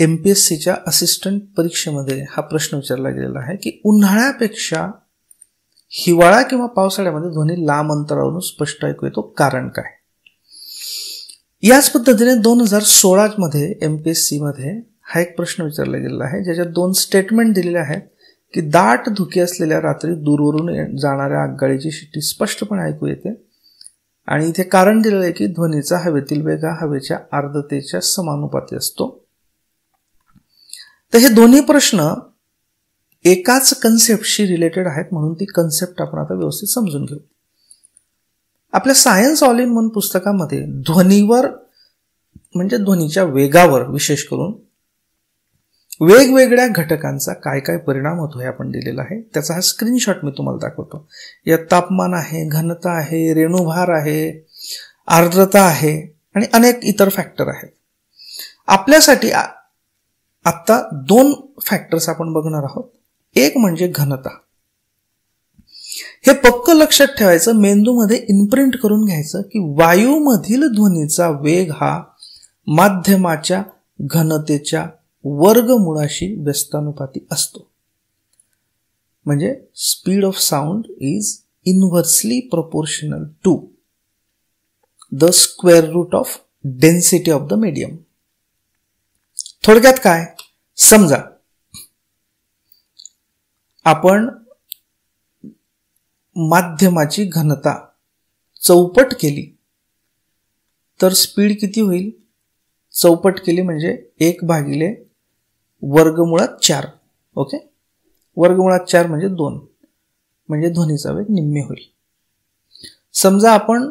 A: एम पी एस सीच्या असिस्टंट परीक्षेमध्ये हा प्रश्न विचारला गेलेला आहे की उन्हाळ्यापेक्षा हिवाळा किंवा पावसाळ्यामध्ये ध्वनी लांब अंतरावरून स्पष्ट ऐकू येतो कारण काय याच पद्धतीने दोन हजार सोळामध्ये एम पी एस सीमध्ये हा एक प्रश्न विचारला गेलेला आहे ज्याच्यात दोन स्टेटमेंट दिलेले आहेत की दाट धुकी असलेल्या रात्री दूरवरून जाणाऱ्या आगगाडीची शिट्टी स्पष्टपणे ऐकू येते आणि इथे कारण दिलेलं आहे की ध्वनीचा हवेतील वेग हा हवेच्या आर्द्रतेच्या समानुपाती असतो तर हे दोन्ही प्रश्न एकाच कन्सेप्टशी रिलेटेड आहेत म्हणून ती कन्सेप्ट आपण आता व्यवस्थित समजून घेऊ आपल्या सायन्स ऑल इन वन पुस्तकामध्ये ध्वनीवर म्हणजे ध्वनीच्या वेगावर विशेष करून वेगवेगळ्या घटकांचा काय काय परिणाम होतो हे आपण दिलेला आहे त्याचा हा स्क्रीनशॉट मी तुम्हाला दाखवतो यात तापमान आहे घनता आहे रेणुभार आहे आर्द्रता आहे आणि अनेक इतर फॅक्टर आहेत आपल्यासाठी आत्ता दोन फॅक्टर्स आपण बघणार आहोत एक म्हणजे घनता हे पक्क लक्षात ठेवायचं मेंदूमध्ये इनप्रिंट करून घ्यायचं की वायूमधील ध्वनीचा वेग हा माध्यमाच्या घनतेच्या वर्गमुळाशी व्यस्तानुपाती असतो म्हणजे speed of sound is inversely proportional to the square root of density of the medium थोडक्यात काय समजा आपण माध्यमाची घनता चौपट केली तर स्पीड किती होईल चौपट केली म्हणजे एक भागिले वर्गमुळात चार ओके वर्गमुळात चार म्हणजे दोन म्हणजे ध्वनीचा वेग निम्मे होईल समजा आपण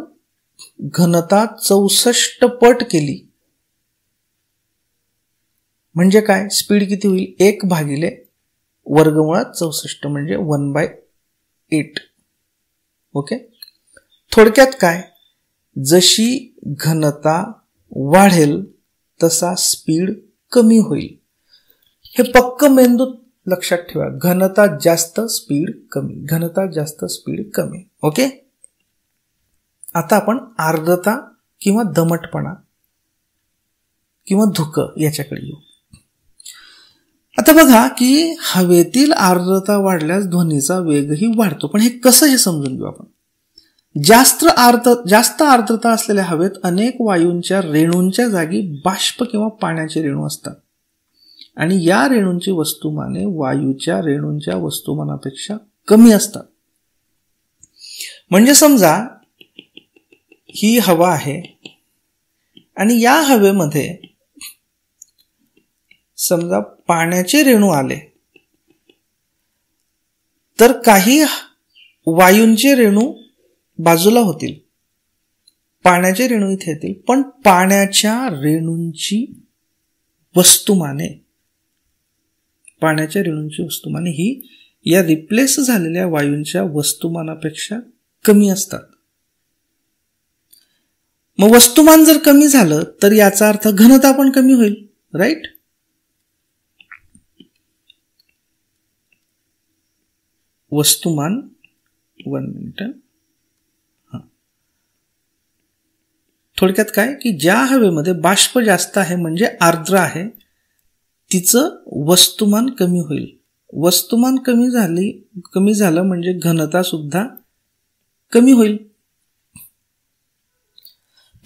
A: घनता चौसष्ट पट केली म्हणजे काय स्पीड किती होईल एक भागिले वर्गमुळात चौसष्ट म्हणजे वन बाय एट ओके थोडक्यात काय जशी घनता वाढेल तसा स्पीड कमी होईल हे पक्क मेंदूत लक्षात ठेवा घनता जास्त स्पीड कमी घनता जास्त स्पीड कमी ओके आता आपण आर्द्रता किंवा दमटपणा किंवा धुकं याच्याकडे येऊ आता बघा की हवेतील आर्द्रता वाढल्यास ध्वनीचा वेगही वाढतो पण हे कसं हे समजून घेऊ आपण जास्त आर्द्र जास्त आर्द्रता असलेल्या हवेत अनेक वायूंच्या रेणूंच्या जागी बाष्प किंवा पाण्याचे रेणू असतात आणि या रेणूंची वस्तुमाने वायूच्या रेणूंच्या वस्तुमानापेक्षा कमी असतात म्हणजे समजा ही हवा आहे आणि या हवेमध्ये समजा पाण्याचे रेणू आले तर काही वायूंचे रेणू बाजूला होतील पाण्याचे रेणू इथे येतील पण पाण्याच्या रेणूंची वस्तुमाने पाण्याच्या रेणूंची वस्तुमाने ही या रिप्लेस झालेल्या वायूंच्या वस्तुमानापेक्षा कमी असतात मग वस्तुमान जर कमी झालं तर याचा अर्थ घनता पण कमी होईल राईट वस्तुमान वन मिनिट हां थोडक्यात काय की ज्या हवेमध्ये बाष्प जास्त आहे म्हणजे आर्द्र आहे तिचं वस्तुमान कमी होईल वस्तुमान कमी झाली कमी झालं म्हणजे घनता सुद्धा कमी होईल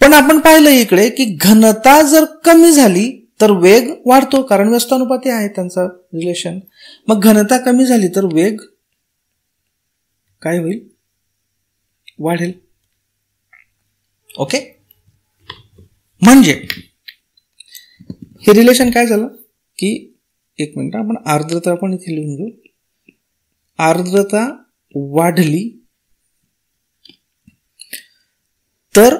A: पण आपण पाहिलं इकडे की घनता जर कमी झाली तर वेग वाढतो कारण व्यस्तानुपाती आहे त्यांचा रिलेशन मग घनता कमी झाली तर वेग काय होईल वाढेल ओके म्हणजे हे रिलेशन काय झालं की एक मिनिट आपण आर्द्रता पण इथे लिहून घेऊ आर्द्रता वाढली तर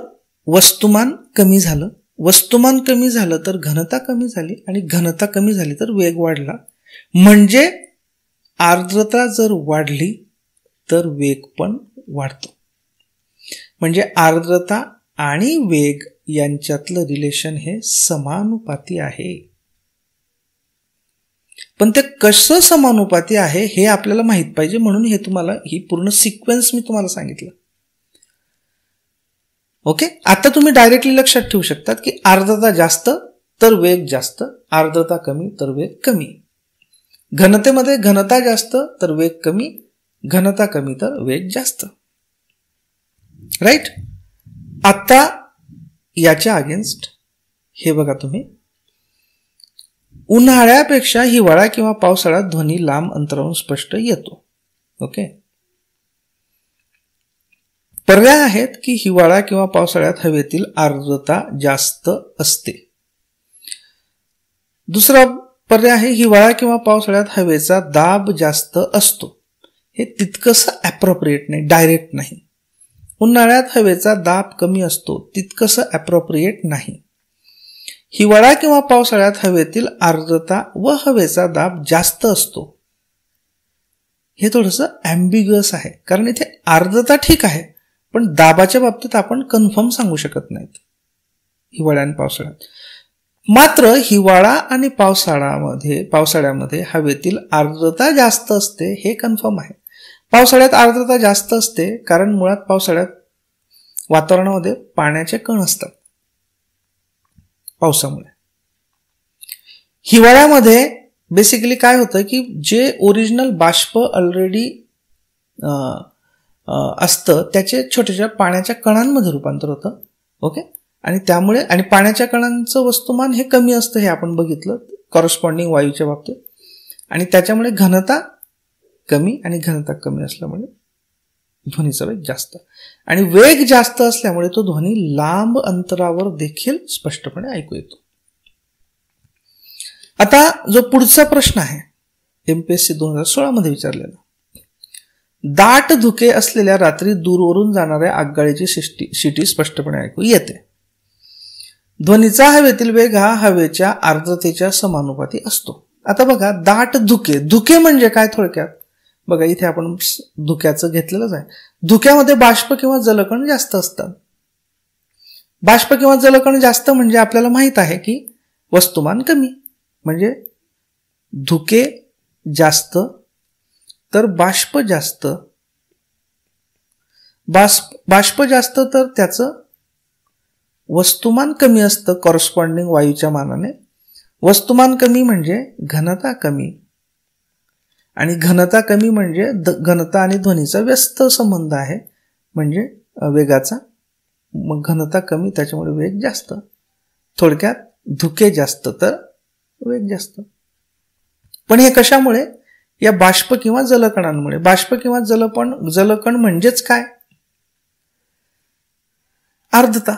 A: वस्तुमान कमी झालं वस्तुमान कमी झालं तर घनता कमी झाली आणि घनता कमी झाली तर वेग वाढला म्हणजे आर्द्रता जर वाढली तर वेग पण वाढतो म्हणजे आर्द्रता आणि वेग यांच्यातलं रिलेशन हे समानुपाती आहे पण ते कसं समानुपाती आहे हे आपल्याला माहीत पाहिजे म्हणून हे तुम्हाला ही पूर्ण सिक्वेन्स मी तुम्हाला सांगितलं ओके आता तुम्ही डायरेक्टली लक्षात ठेवू शकतात की आर्द्रता जास्त तर वेग जास्त आर्द्रता कमी तर वेग कमी घनतेमध्ये घनता जास्त तर वेग कमी घनता कमी तर वेग जास्त राईट आता याच्या अगेन्स्ट हे बघा तुम्ही उन्हाळ्यापेक्षा हिवाळा किंवा पावसाळ्यात ध्वनी लांब अंतरावरून स्पष्ट येतो ओके पर्याय आहेत की हिवाळा किंवा पावसाळ्यात हवेतील आर्द्रता जास्त असते दुसरा पर्याय आहे हिवाळा किंवा पावसाळ्यात हवेचा दाब जास्त असतो हे तितकंसं ॲप्रोप्रिएट नाही डायरेक्ट नाही उन्हाळ्यात हवेचा दाब कमी असतो तितकंसं ॲप्रोप्रिएट नाही हिवाळा किंवा पावसाळ्यात हवेतील आर्द्रता व हवेचा दाब जास्त असतो हे थोडंसं ॲम्बिग्युअस आहे कारण इथे आर्द्रता ठीक आहे पण दाबाच्या बाबतीत आपण कन्फर्म सांगू शकत नाहीत हिवाळ्या आणि पावसाळ्यात मात्र हिवाळा आणि पावसाळ्यामध्ये पावसाळ्यामध्ये हवेतील आर्द्रता जास्त असते हे कन्फर्म आहे पावसाळ्यात आर्द्रता जास्त असते कारण मुळात पावसाळ्यात वातावरणामध्ये पाण्याचे कण असतात पावसामुळे हिवाळ्यामध्ये बेसिकली काय होतं की जे ओरिजिनल बाष्प ऑलरेडी असतं त्याचे छोटे छोट्या पाण्याच्या कणांमध्ये रूपांतर होतं ओके आणि त्यामुळे आणि पाण्याच्या कणांचं वस्तुमान हे कमी असतं हे आपण बघितलं कॉरस्पॉन्डिंग वायूच्या बाबतीत आणि त्याच्यामुळे घनता कमी आणि घनता कमी असल्यामुळे ध्वनीचा वेग जास्त आणि वेग जास्त असल्यामुळे तो ध्वनी लांब अंतरावर देखील स्पष्टपणे ऐकू येतो आता जो पुढचा प्रश्न आहे एमपीएससी दोन हजार मध्ये विचारलेला दाट धुके असलेल्या रात्री दूरवरून जाणाऱ्या आगगाडीची शिष्टी शिटी स्पष्टपणे ऐकू येते ध्वनीचा हवेतील वेग हा हवेच्या आर्द्रतेच्या समानुपाती असतो आता बघा दाट धुके धुके म्हणजे काय थोडक्यात बघा इथे आपण धुक्याचं घेतलेलंच आहे धुक्यामध्ये बाष्प किंवा जलकण जास्त असतात बाष्प किंवा जलकण जास्त म्हणजे आपल्याला माहीत आहे की वस्तुमान कमी म्हणजे धुके जास्त तर बाष्प जास्त बाष्प बाष्प जास्त तर त्याचं वस्तुमान कमी असतं कॉरस्पॉन्डिंग वायूच्या मानाने वस्तुमान कमी म्हणजे घनता कमी आणि घनता कमी म्हणजे घनता आणि ध्वनीचा व्यस्त संबंध आहे म्हणजे वेगाचा मग घनता कमी त्याच्यामुळे वेग जास्त थोडक्यात धुके जास्त तर वेग जास्त पण हे कशामुळे या बाष्प किंवा जलकणांमुळे बाष्प किंवा जलपण जलकण म्हणजेच काय अर्धता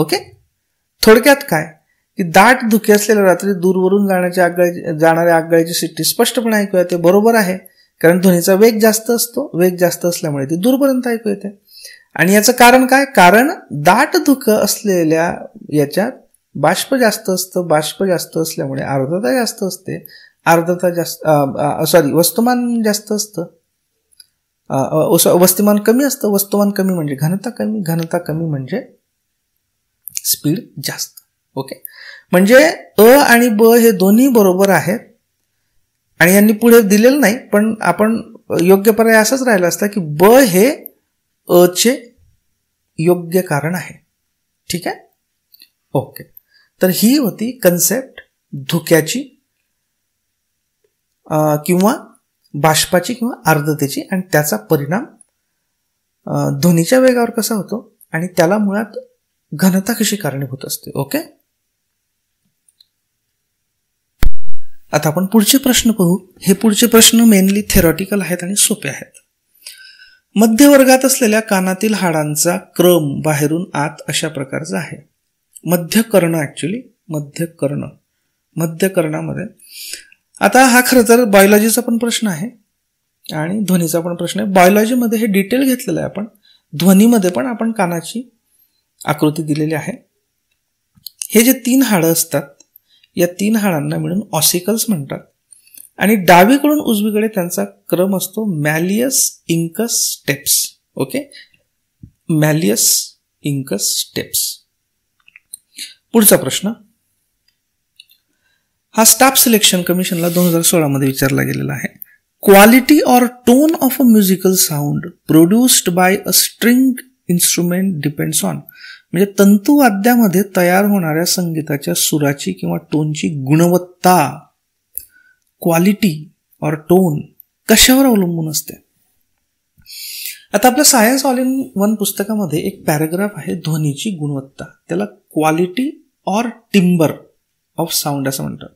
A: ओके थोडक्यात काय की दाट धुके असलेल्या रात्री दूरवरून जाण्याच्या आगळ्या जाणाऱ्या आगाळ्याची सिट्टी स्पष्टपणे ऐकू येते बरोबर आहे कारण ध्वनीचा वेग जास्त असतो वेग जास्त असल्यामुळे ती दूरपर्यंत ऐकू येते आणि याचं कारण काय कारण दाट धुकं असलेल्या याच्यात बाष्प जास्त असतं बाष्प जास्त असल्यामुळे आर्द्रता जास्त असते आर्द्रता जास्त सॉरी वस्तुमान जास्त असतं वस्तुमान कमी असतं वस्तुमान कमी म्हणजे घनता कमी घनता कमी म्हणजे स्पीड जास्त ओके म्हणजे अ आणि ब हे दोन्ही बरोबर आहेत आणि यांनी पुढे दिलेलं नाही पण आपण योग्य पर्याय असंच राहिला असता की ब हे अ चे योग्य कारण आहे ठीक आहे ओके तर ही होती कन्सेप्ट धुक्याची किंवा बाष्पाची किंवा आर्द्रतेची आणि त्याचा परिणाम ध्वनीच्या वेगावर कसा होतो आणि त्याला मुळात घनता कशी कारणीभूत असते ओके आता आपण पुढचे प्रश्न पाहू हे पुढचे प्रश्न मेनली थेरॉटिकल आहेत आणि सोपे आहेत मध्यवर्गात असलेल्या कानातील हाडांचा क्रम बाहेरून आत अशा प्रकारचा आहे मध्य कर्ण ॲक्च्युली मध्य कर्ण मध्य कर्णामध्ये आता हा खरं तर बायोलॉजीचा पण प्रश्न आहे आणि ध्वनीचा पण प्रश्न आहे बायोलॉजीमध्ये हे डिटेल घेतलेलं आहे आपण ध्वनीमध्ये पण आपण कानाची आकृती दिलेली आहे हे जे तीन हाडं असतात या तीन हाडांना मिळून ऑसिकल्स म्हणतात आणि डावीकडून उजवीकडे त्यांचा क्रम असतो malleus incus stapes okay malleus incus stapes पुढचा प्रश्न हा स्टाफ सिलेक्शन कमिशनला दोन हजार सोळामध्ये विचारला गेलेला आहे quality or tone of a musical sound produced by a string instrument depends on म्हणजे तंतुवाद्यामध्ये तयार होणाऱ्या संगीताच्या सुराची किंवा टोनची गुणवत्ता क्वालिटी और टोन कशावर अवलंबून असते आता आपल्या सायन्स ऑल इन वन पुस्तकामध्ये एक पॅरेग्राफ आहे ध्वनीची गुणवत्ता त्याला क्वालिटी और टिंबर ऑफ साऊंड असं म्हणतात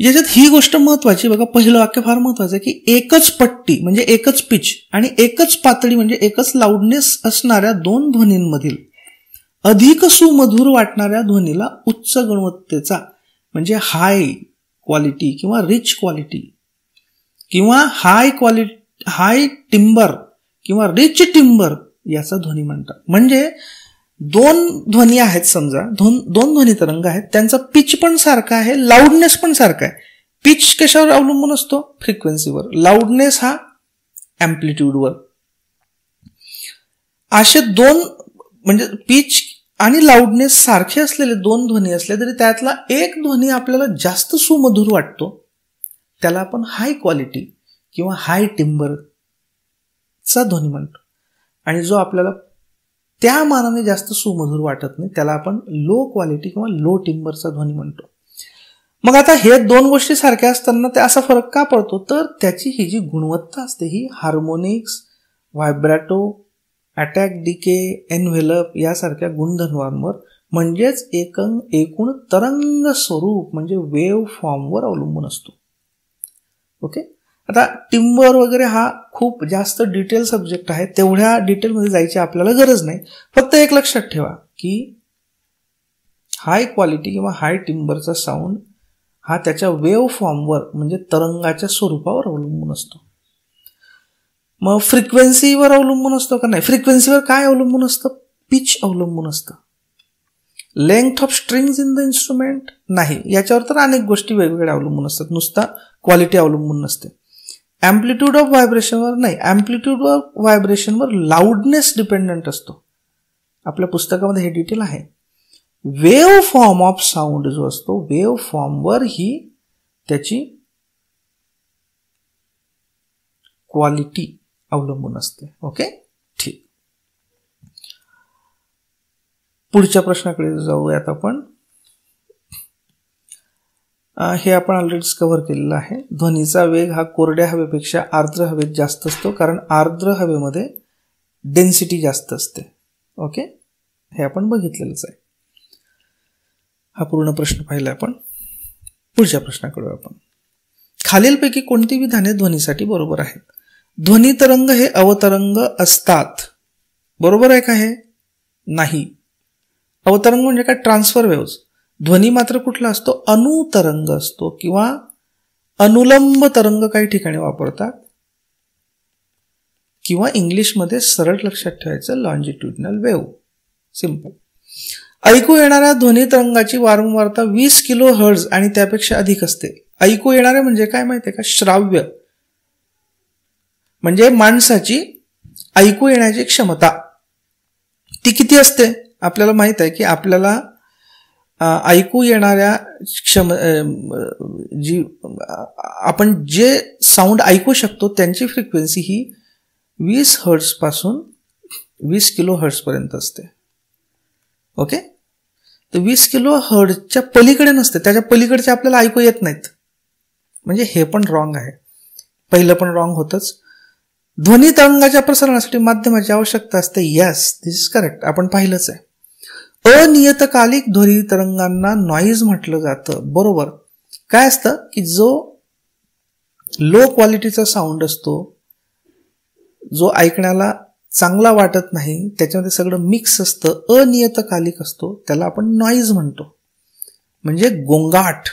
A: याच्यात ही गोष्ट महत्वाची बघा पहिलं वाक्य फार महत्वाचं आहे की एकच पट्टी म्हणजे एकच पिच आणि एकच पातळी म्हणजे एकच लाऊडनेस असणाऱ्या दोन ध्वनींमधील अधिक सुमधुर वाटणाऱ्या ध्वनीला उच्च गुणवत्तेचा म्हणजे हाय क्वालिटी किंवा रिच क्वालिटी किंवा हाय क्वालिटी हाय टिंबर किंवा रिच टिंबर याचा ध्वनी म्हणतात म्हणजे दोन ध्वनी आहेत समजा दोन दोन ध्वनी तरंग आहेत त्यांचा पिच पण सारखा आहे लाऊडनेस पण सारखा आहे पिच कशावर अवलंबून असतो फ्रिक्वेन्सीवर लाऊडनेस हा एम्प्लिट्यूडवर असे दोन म्हणजे पिच आणि लाऊडनेस सारखे असलेले दोन ध्वनी असले तरी त्यातला एक ध्वनी आपल्याला जास्त सुमधुर वाटतो त्याला आपण हाय क्वालिटी किंवा हाय टिंबरचा ध्वनी म्हणतो आणि जो आपल्याला त्या मानाने जास्त सुमधुर वाटत नाही त्याला आपण लो क्वालिटी किंवा लो टिंबरचा ध्वनी म्हणतो मग आता हे दोन गोष्टी सारख्या असताना ते असा फरक का पडतो तर त्याची ही जी गुणवत्ता असते ही harmonics vibrato attack decay envelope यासारख्या गुणधर्मांवर म्हणजेच एक एकूण तरंग स्वरूप म्हणजे वेव्ह फॉर्मवर अवलंबून असतो ओके आता टिंबर वगैरे हा खूप जास्त डिटेल सब्जेक्ट आहे तेवढ्या डिटेलमध्ये जायची आपल्याला गरज नाही फक्त एक लक्षात ठेवा की हाय क्वालिटी किंवा हाय टिंबरचा साऊंड हा त्याच्या वेव्ह फॉर्मवर म्हणजे तरंगाच्या स्वरूपावर अवलंबून असतो मग फ्रिक्वेन्सीवर अवलंबून असतो का नाही फ्रिक्वेन्सीवर काय अवलंबून असतं पिच अवलंबून असतं length of strings in the instrument नाही याच्यावर तर अनेक गोष्टी वेगवेगळ्या अवलंबून असतात नुसता क्वालिटी अवलंबून नसते ॲम्प्लिट्यूड ऑफ व्हायब्रेशनवर नाही ॲम्प्लिट्यूड ऑफ व्हायब्रेशनवर लाऊडनेस डिपेंडंट असतो आपल्या पुस्तकामध्ये हे डिटेल आहे वेव फॉर्म ऑफ साऊंड जो असतो वेव फॉर्मवर ही त्याची क्वालिटी अवलंबून असते ओके ठीक पुढच्या प्रश्नाकडे जाऊयात आपण हे आपण ऑलरेडीच कव्हर केलेलं आहे ध्वनीचा वेग हा कोरड्या हवेपेक्षा आर्द्र हवेत जास्त असतो कारण आर्द्र हवेमध्ये डेन्सिटी जास्त असते ओके हे आपण बघितलेलंच आहे हा पूर्ण प्रश्न पाहिला आपण पुढच्या प्रश्नाकडे आपण खालीलपैकी कोणती विधाने ध्वनीसाठी बरोबर आहेत ध्वनी तरंग हे अवतरंग असतात बरोबर आहे का हे नाही अवतरंग म्हणजे काय ट्रान्सफर वेव्स ध्वनी मात्र कुठला असतो अनुतरंग असतो किंवा अनुलंब तरंग काही ठिकाणी वापरतात किंवा इंग्लिशमध्ये सरळ लक्षात ठेवायचं लॉन्जिट्युडनल वेव्ह सिंपल ऐकू येणाऱ्या ध्वनी तरंगाची वारंवारता वीस किलो हर्ज आणि त्यापेक्षा अधिक असते ऐकू येणारे म्हणजे काय माहिती आहे का श्राव्य म्हणजे माणसाची ऐकू येण्याची क्षमता ती किती असते आपल्याला माहीत आहे की आपल्याला ऐकू येणाऱ्या क्षम जी आपण जे साऊंड ऐकू शकतो त्यांची फ्रिक्वेन्सी ही वीस हर्ट्सपासून वीस किलो पर्यंत असते ओके तर वीस किलो हर्ट्सच्या पलीकडे नसते त्याच्या पलीकडचे आपल्याला ऐकू येत नाहीत म्हणजे हे पण रॉंग आहे पहिलं पण रॉंग होतंच ध्वनी तरंगाच्या प्रसारणासाठी माध्यमाची आवश्यकता असते यस दिस इज करेक्ट आपण पाहिलंच आहे अनियतकालिक ध्वनी तरंगांना नॉईज म्हटलं जातं बरोबर काय असतं की जो लो क्वालिटीचा साऊंड असतो जो ऐकण्याला चांगला वाटत नाही त्याच्यामध्ये सगळं मिक्स असतं अनियतकालिक असतो त्याला आपण नॉईज म्हणतो म्हणजे गोंगाट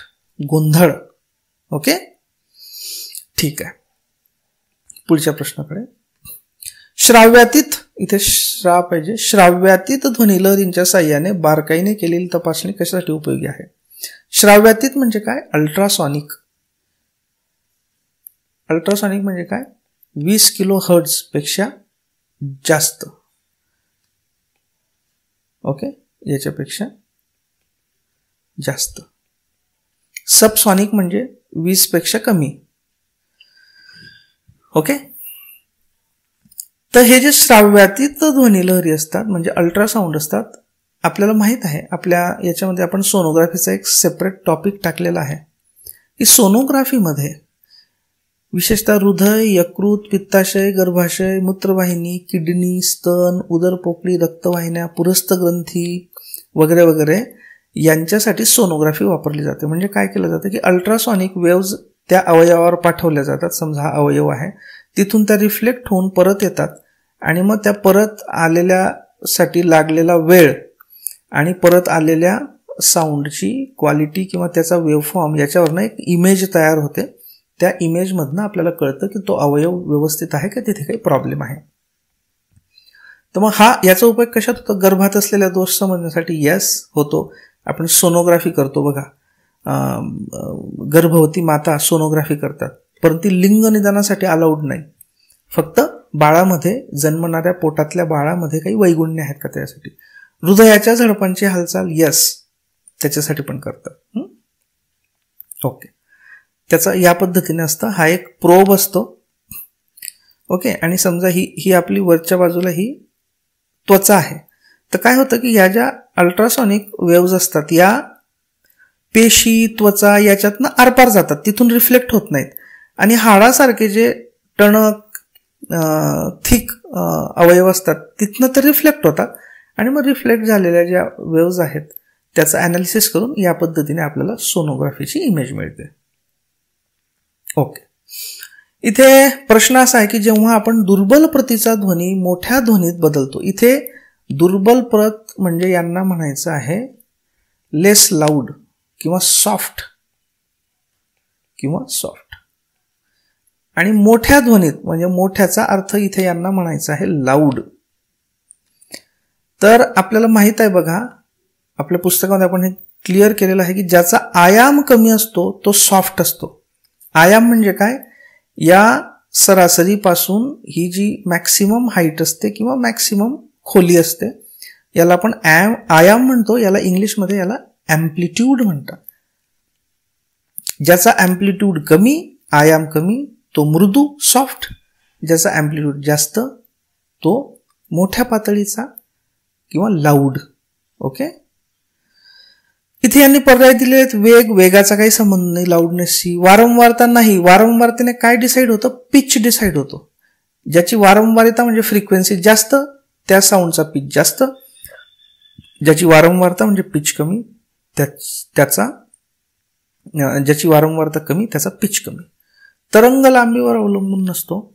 A: गोंधळ ओके ठीक आहे पुढच्या प्रश्नाकडे श्राव्यातीत इथे श्रा पाहिजे श्राव्यातीत ध्वनी लहरींच्या साह्याने बारकाईने केलेली तपासणी कशासाठी उपयोगी आहे श्राव्यातीत म्हणजे काय अल्ट्रासॉनिक अल्ट्रासॉनिक म्हणजे काय वीस किलो हर्ड्स पेक्षा जास्त ओके याच्यापेक्षा जास्त सबसॉनिक म्हणजे वीस पेक्षा कमी ओके तर हे जे श्राव्यातीत ध्वनी लहरी असतात म्हणजे अल्ट्रासाऊंड असतात आपल्याला माहीत आहे आपल्या याच्यामध्ये आपण सोनोग्राफीचा एक सेपरेट टॉपिक टाकलेला आहे की सोनोग्राफीमध्ये विशेषतः हृदय यकृत पित्ताशय गर्भाशय मूत्रवाहिनी किडनी स्तन उदरपोकळी रक्तवाहिन्या पुरस्त ग्रंथी वगैरे वगैरे यांच्यासाठी सोनोग्राफी वापरली जाते म्हणजे काय केलं जातं की अल्ट्रासॉनिक वेव्ज त्या अवयवावर पाठवल्या जातात समजा हा अवयव आहे तिथून त्या रिफ्लेक्ट होऊन परत येतात आणि मग त्या परत आलेल्या साठी लागलेला वेळ आणि परत आलेल्या साऊंडची क्वालिटी किंवा त्याचा फॉर्म याच्यावरनं एक इमेज तयार होते त्या इमेजमधनं आपल्याला कळतं की तो अवयव व्यवस्थित आहे का तिथे काही प्रॉब्लेम आहे तर मग हा याचा उपयोग कशात होतो गर्भात असलेल्या दोष समजण्यासाठी यस होतो आपण सोनोग्राफी करतो बघा गर्भवती माता सोनोग्राफी करतात परंतु लिंग निदानासाठी अलाउड नाही फक्त बाळामध्ये जन्मणाऱ्या पोटातल्या बाळामध्ये काही वैगुण्य आहेत का त्यासाठी हृदयाच्या झडपांची हालचाल यस त्याच्यासाठी पण करतात ओके त्याचा या पद्धतीने असतं हा एक प्रोब असतो ओके आणि समजा ही ही आपली वरच्या बाजूला ही त्वचा आहे तर काय होतं की ह्या ज्या अल्ट्रासॉनिक वेव्ज असतात या पेशी त्वचा याच्यातनं आरपार जातात तिथून रिफ्लेक्ट होत नाहीत आणि हाडासारखे जे टणक थिक अवयव असतात तिथनं तर रिफ्लेक्ट होतात आणि मग रिफ्लेक्ट झालेल्या ज्या वेव्ज आहेत त्याचं ॲनालिसिस करून या पद्धतीने आपल्याला सोनोग्राफीची इमेज मिळते ओके इथे प्रश्न असा आहे की जेव्हा आपण दुर्बल प्रतीचा ध्वनी मोठ्या ध्वनीत बदलतो इथे दुर्बल प्रत म्हणजे यांना म्हणायचं आहे लेस लाऊड किंवा सॉफ्ट किंवा सॉफ्ट आणि मोठ्या ध्वनीत म्हणजे मोठ्याचा अर्थ इथे यांना म्हणायचा आहे लाऊड तर आपल्याला माहित आहे बघा आपल्या पुस्तकामध्ये आपण हे क्लिअर केलेलं आहे की ज्याचा आयाम कमी असतो तो सॉफ्ट असतो आयाम म्हणजे काय या सरासरीपासून ही जी मॅक्सिमम हाईट असते किंवा मॅक्सिमम खोली असते याला आपण आयाम आयाम म्हणतो याला इंग्लिशमध्ये याला ॲम्प्लिट्यूड म्हणतात ज्याचा ॲम्प्लिट्यूड कमी आयाम कमी तो मृदू सॉफ्ट ज्याचा ॲम्प्लिट्यूड जास्त तो मोठ्या पातळीचा किंवा लाऊड ओके इथे यांनी पर्याय दिले आहेत वेग वेगाचा काही संबंध नाही लाऊडनेसशी वारंवारता नाही वारंवारतेने काय डिसाईड होतं पिच डिसाईड होतो ज्याची वारंवारता म्हणजे फ्रिक्वेन्सी जास्त त्या साऊंडचा पिच जास्त ज्याची वारंवारता म्हणजे पिच कमी त्याचा ज्याची वारंवारता कमी त्याचा पिच कमी तरंग लांबीवर अवलंबून नसतो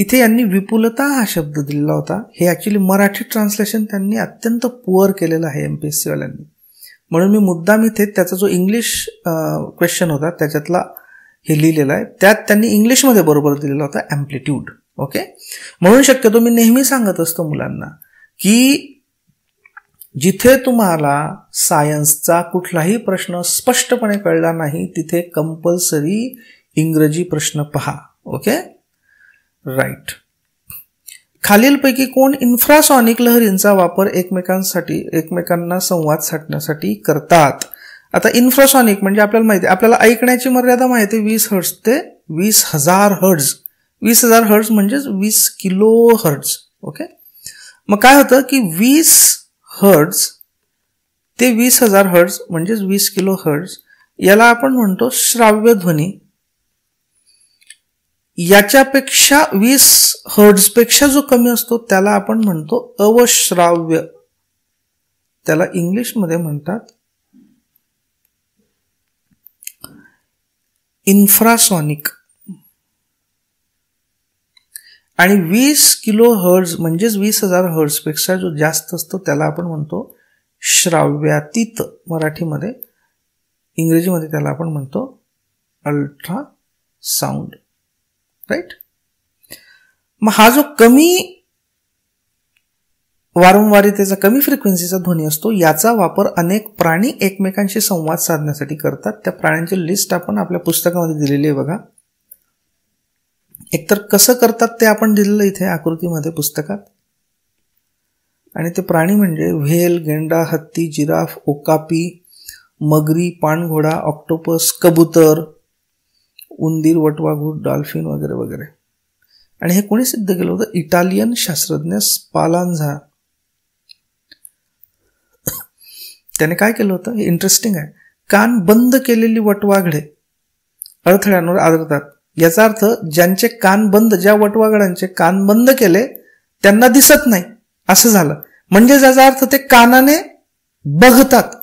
A: इथे यांनी विपुलता हा शब्द दिलेला होता हे ॲक्च्युली मराठी ट्रान्सलेशन त्यांनी अत्यंत पुअर केलेलं आहे एम पी एस सीवाल्यांनी म्हणून मी मुद्दाम इथे त्याचा जो इंग्लिश क्वेश्चन होता त्याच्यातला हे लिहिलेलं आहे त्यात त्यांनी इंग्लिशमध्ये बरोबर दिलेला होता ॲम्प्लिट्यूड ओके म्हणून शक्यतो मी नेहमी सांगत असतो मुलांना की जिथे तुम्हाला सायन्सचा कुठलाही प्रश्न स्पष्टपणे कळला नाही तिथे कंपल्सरी इंग्रजी प्रश्न पहा ओके राईट खालीलपैकी कोण इन्फ्रासॉनिक लहरींचा वापर एकमेकांसाठी एकमेकांना संवाद साधण्यासाठी करतात आता इन्फ्रासॉनिक म्हणजे आपल्याला माहिती आपल्याला ऐकण्याची मर्यादा माहिती वीस हर्ट्स ते वीस हजार हर्ट्स वीस हजार हर्ट्स म्हणजेच वीस किलो हर्ट्स ओके मग काय होतं की वीस हर्ड्स ते वीस हजार हर्ड्स म्हणजेच वीस किलो हर्ड्स याला आपण म्हणतो श्राव्य ध्वनी याच्यापेक्षा वीस हर्ड्सपेक्षा जो कमी असतो त्याला आपण म्हणतो अवश्राव्य त्याला इंग्लिशमध्ये म्हणतात इन्फ्रासॉनिक आणि वीस किलो हर्ज म्हणजेच वीस हजार हर्जपेक्षा जो जास्त असतो त्याला आपण म्हणतो श्राव्यातीत मराठीमध्ये इंग्रजीमध्ये त्याला आपण म्हणतो अल्ट्रा साऊंड राईट मग हा जो कमी त्याचा कमी फ्रिक्वेन्सीचा ध्वनी असतो याचा वापर अनेक प्राणी एकमेकांशी संवाद साधण्यासाठी करतात त्या प्राण्यांची लिस्ट आपण आपल्या पुस्तकामध्ये दिलेली आहे बघा एकतर कसं करतात ते आपण दिलेलं इथे आकृतीमध्ये पुस्तकात आणि ते प्राणी म्हणजे व्हेल गेंडा हत्ती जिराफ ओकापी मगरी पाणघोडा ऑक्टोपस कबूतर उंदीर वटवाघूर डॉल्फिन वगैरे वगैरे आणि हे कोणी सिद्ध केलं होतं इटालियन शास्त्रज्ञ स्पालांझा त्याने काय केलं होतं हे इंटरेस्टिंग आहे कान बंद केलेली वटवाघडे अडथळ्यांवर आदरतात याचा अर्थ ज्यांचे कान बंद ज्या वटवागडांचे कान बंद केले त्यांना दिसत नाही असं झालं म्हणजे ज्याचा अर्थ ते कानाने बघतात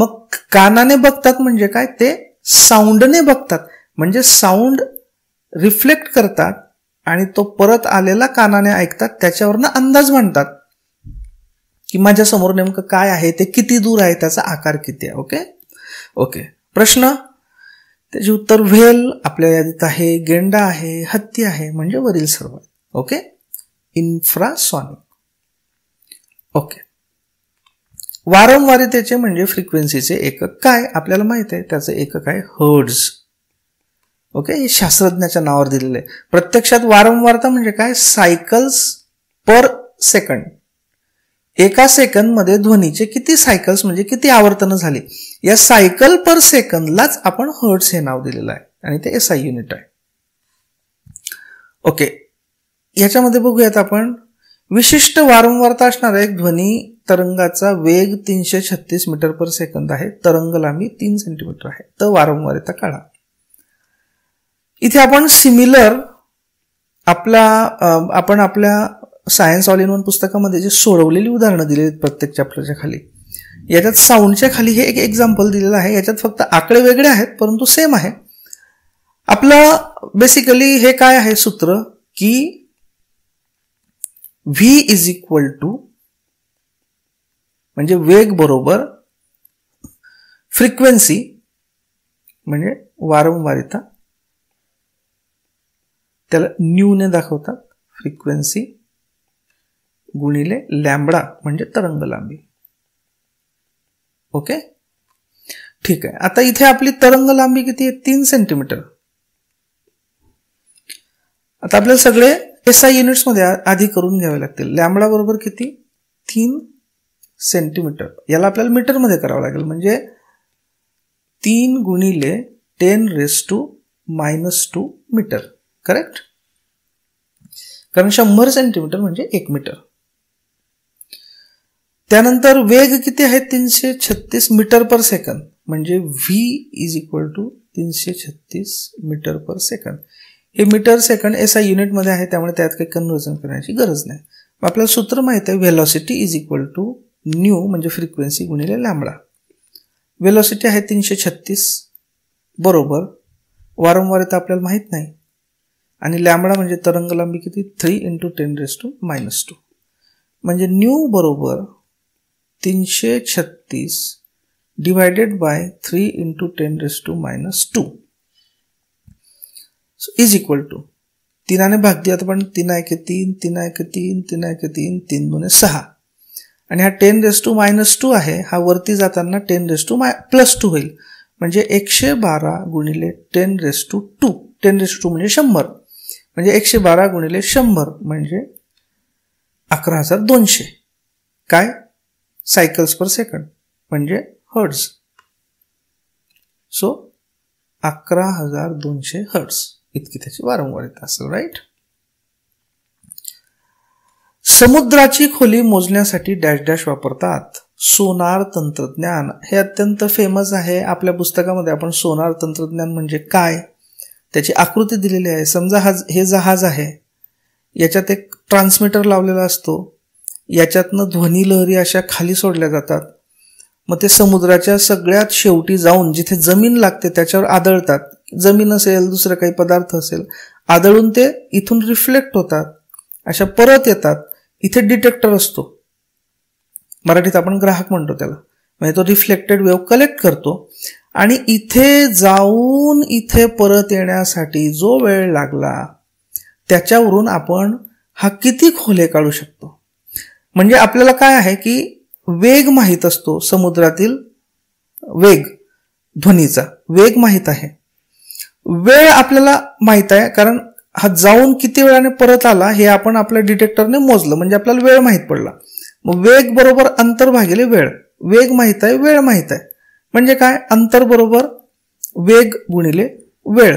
A: मग कानाने बघतात म्हणजे काय ते साऊंडने बघतात म्हणजे साऊंड रिफ्लेक्ट करतात आणि तो परत आलेला कानाने ऐकतात त्याच्यावरनं अंदाज म्हणतात की माझ्या समोर नेमकं काय आहे ते किती दूर आहे त्याचा आकार किती आहे ओके ओके प्रश्न त्याची उत्तर व्हेल आपल्या यादीत आहे गेंडा आहे हत्ती आहे म्हणजे वरील सर्व ओके इन्फ्रासॉनिक ओके वारंवारितेचे म्हणजे फ्रिक्वेन्सीचे एकक काय आपल्याला माहित आहे त्याचं एकक आहे हर्ड्स ओके हे शास्त्रज्ञाच्या नावावर दिलेलं आहे प्रत्यक्षात वारंवारता म्हणजे काय सायकल्स पर सेकंड एका सेकंदमध्ये ध्वनीचे किती सायकल्स म्हणजे किती आवर्तन झाली या सायकल पर सेकंदलाच आपण हर्ट्स हे नाव दिलेलं आहे आणि ते एस युनिट आहे ओके याच्यामध्ये बघूयात आपण विशिष्ट वारंवारता असणारा एक ध्वनी तरंगाचा वेग तीनशे छत्तीस मीटर पर सेकंद आहे तरंग लांबी तीन सेंटीमीटर आहे तर वारंवारता काढा इथे आपण सिमिलर आपला आपण आपल्या सायन्स ऑल इन वन पुस्तकामध्ये जे सोडवलेली उदाहरणं दिली आहेत प्रत्येक चॅप्टरच्या खाली याच्यात साऊंडच्या खाली हे एक एक्झाम्पल दिलेलं आहे याच्यात फक्त आकडे वेगळे आहेत परंतु सेम आहे आपलं बेसिकली हे काय आहे सूत्र की व्ही इज इक्वल टू म्हणजे वेग बरोबर फ्रिक्वेन्सी म्हणजे वारंवारिता त्याला न्यूने दाखवतात फ्रिक्वेन्सी गुणिले लॅम्बडा म्हणजे तरंग लांबी ओके ठीक आहे आता इथे आपली तरंग लांबी किती आहे तीन सेंटीमीटर आता आपल्याला सगळे एस आय युनिट्समध्ये आधी करून घ्यावे लागतील लॅम्बडा बरोबर किती तीन सेंटीमीटर याला आपल्याला मध्ये करावं लागेल म्हणजे तीन गुणिले ten raise two minus two metre correct कारण शंभर सेंटीमीटर म्हणजे एक मीटर त्यानंतर वेग किती आहे तीनशे छत्तीस मीटर पर सेकंद म्हणजे व्ही इज इक्वल टू तीनशे छत्तीस मीटर पर सेकंद हे मीटर सेकंड एस आय युनिटमध्ये आहे त्यामुळे त्यात काही कन्वर्जन करण्याची गरज नाही मग आपल्याला सूत्र माहीत आहे velocity is equal to nu म्हणजे फ्रिक्वेन्सी गुणिले लांबडा व्हेलॉसिटी आहे तीनशे छत्तीस बरोबर तर आपल्याला माहीत नाही आणि लांबडा म्हणजे तरंग लांबी किती three into ten raise two minus two म्हणजे न्यू बरोबर तीनशे छत्तीस divided by three into ten raise two minus two is equal to तिनाने भाग दिया तर पण तीन एक तीन तीन एक तीन तीन एक तीन तीन दोन सहा आणि हा ten raise two minus two आहे हा वरती जाताना ten raise two my plus two होईल म्हणजे एकशे बारा गुणिले ten raise two two ten raise two म्हणजे शंभर म्हणजे एकशे बारा गुणिले शंभर म्हणजे अकरा हजार दोनशे काय सायकल्स पर सेकंड म्हणजे हर्ड्स सो अकरा हजार दोनशे हर्ड्स इतकी त्याची वारंवारिता असेल राईट समुद्राची खोली मोजण्यासाठी डॅश डॅश वापरतात सोनार तंत्रज्ञान हे अत्यंत फेमस आहे आपल्या पुस्तकामध्ये आपण सोनार तंत्रज्ञान म्हणजे काय त्याची आकृती दिलेली आहे समजा हा हे जहाज आहे याच्यात एक ट्रान्समीटर लावलेला असतो याच्यातनं ध्वनी लहरी अशा खाली सोडल्या जातात मग ते समुद्राच्या सगळ्यात शेवटी जाऊन जिथे जमीन लागते त्याच्यावर आदळतात जमीन असेल दुसरं काही पदार्थ असेल आदळून ते इथून रिफ्लेक्ट होतात अशा परत येतात इथे डिटेक्टर असतो मराठीत आपण ग्राहक म्हणतो त्याला म्हणजे तो रिफ्लेक्टेड वेव कलेक्ट करतो आणि इथे जाऊन इथे परत येण्यासाठी जो वेळ लागला त्याच्यावरून आपण हा किती खोले काढू शकतो म्हणजे आपल्याला काय आहे की वेग माहीत असतो समुद्रातील वेग ध्वनीचा वेग माहीत आहे वेळ आपल्याला माहीत आहे कारण हा जाऊन किती वेळाने परत आला हे आपण आपल्या डिटेक्टरने मोजलं म्हणजे आपल्याला वेळ माहीत पडला मग वेग बरोबर अंतर भागेले वेळ वेग माहीत आहे वेळ माहीत आहे म्हणजे काय अंतर बरोबर वेग गुणिले वेळ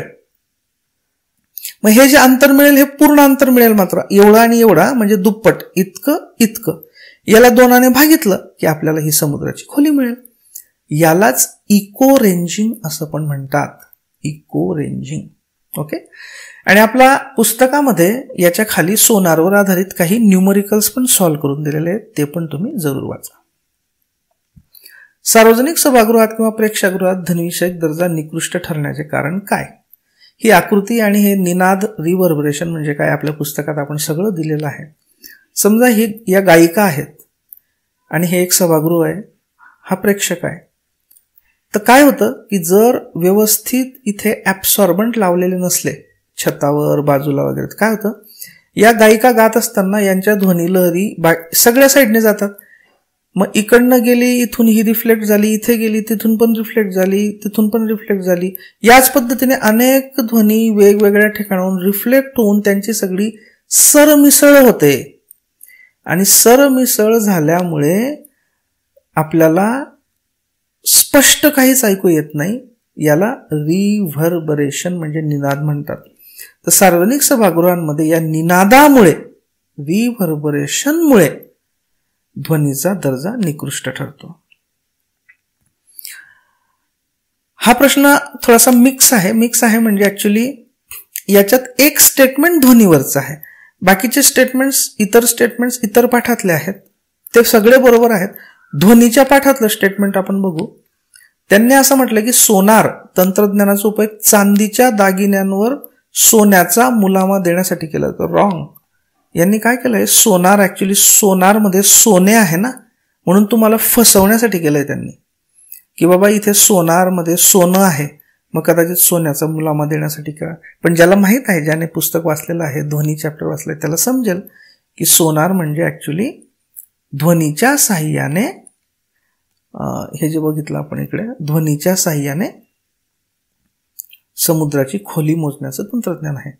A: मग हे जे अंतर मिळेल हे पूर्ण अंतर मिळेल मात्र एवढा आणि एवढा म्हणजे दुप्पट इतकं इतकं याला दोनाने भागितलं की आपल्याला ही समुद्राची खोली मिळेल यालाच इको रेंजिंग असं पण म्हणतात इको रेंजिंग ओके आणि आपल्या पुस्तकामध्ये याच्या खाली सोनारवर आधारित काही न्यूमरिकल्स पण सॉल्व्ह करून दिलेले आहेत ते पण तुम्ही जरूर वाचा सार्वजनिक सभागृहात किंवा प्रेक्षागृहात धनविषयक दर्जा निकृष्ट ठरण्याचे कारण काय ही आकृती आणि हे निनाद रिव्हर्बरेशन म्हणजे काय आपल्या पुस्तकात आपण सगळं दिलेलं आहे समजा ही या गायिका आहेत आणि हे एक सभागृह आहे हा प्रेक्षक आहे तर काय होतं की जर व्यवस्थित इथे ॲब्सॉर्बंट लावलेले नसले छतावर बाजूला वगैरे काय होतं या गायिका गात असताना यांच्या ध्वनी लहरी बा सगळ्या साईडने जातात मग इकडनं गेली इथून ही रिफ्लेक्ट झाली इथे गेली तिथून पण रिफ्लेक्ट झाली तिथून पण रिफ्लेक्ट झाली याच पद्धतीने अनेक ध्वनी वेगवेगळ्या ठिकाणाहून रिफ्लेक्ट होऊन त्यांची सगळी सरमिसळ होते आणि सरमिसळ झाल्यामुळे आपल्याला स्पष्ट काहीच ऐकू येत नाही याला रिव्हर्बरेशन म्हणजे निनाद म्हणतात तर सार्वजनिक सभागृहांमध्ये या निनादामुळे रिव्हर्बरेशनमुळे ध्वनीचा दर्जा निकृष्ट ठरतो हा प्रश्न थोडासा मिक्स आहे मिक्स आहे म्हणजे ऍक्च्युली याच्यात एक स्टेटमेंट ध्वनीवरचं आहे बाकीचे स्टेटमेंट्स इतर स्टेटमेंट्स इतर पाठातले आहेत ते सगळे बरोबर आहेत ध्वनीच्या पाठातलं स्टेटमेंट आपण बघू त्यांनी असं म्हटलं की सोनार तंत्रज्ञानाचा उपयोग चांदीच्या दागिन्यांवर सोन्याचा मुलामा देण्यासाठी केला जातो रॉंग यांनी काय केलं आहे सोनार ॲक्च्युली सोनारमध्ये सोने आहे ना म्हणून तुम्हाला फसवण्यासाठी केलंय त्यांनी की बाबा इथे सोनारमध्ये सोनं आहे मग कदाचित सोन्याचा मुलामा देण्यासाठी करा पण ज्याला माहीत आहे ज्याने पुस्तक वाचलेलं आहे ध्वनी चॅप्टर वाचलंय त्याला समजेल की सोनार म्हणजे ऍक्च्युली ध्वनीच्या साह्याने हे जे बघितलं आपण इकडे ध्वनीच्या साह्याने समुद्राची खोली मोजण्याचं तंत्रज्ञान आहे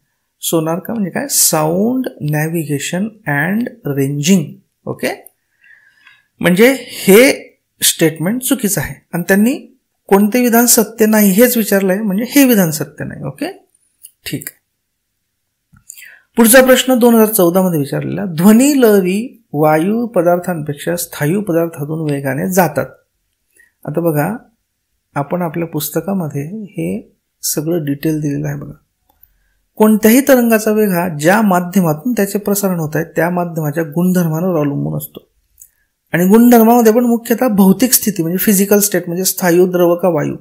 A: सोनार का म्हणजे काय sound navigation and ranging okay म्हणजे हे स्टेटमेंट चुकीचं आहे आणि त्यांनी कोणते विधान सत्य नाही हेच विचारलं आहे म्हणजे हे विधान सत्य नाही ओके ठीक पुढचा प्रश्न दोन हजार चौदामध्ये विचारलेला ध्वनी लहरी वायू पदार्थांपेक्षा स्थायू पदार्थातून वेगाने जातात आता बघा आपण आपल्या पुस्तकामध्ये हे सगळं डिटेल दिलेलं आहे बघा कोणत्याही तरंगाचा वेग हा ज्या माध्यमातून त्याचे प्रसारण होत आहे त्या माध्यमाच्या गुणधर्मांवर अवलंबून असतो आणि गुणधर्मामध्ये पण मुख्यतः भौतिक स्थिती म्हणजे फिजिकल स्टेट म्हणजे स्थायू द्रव का वायू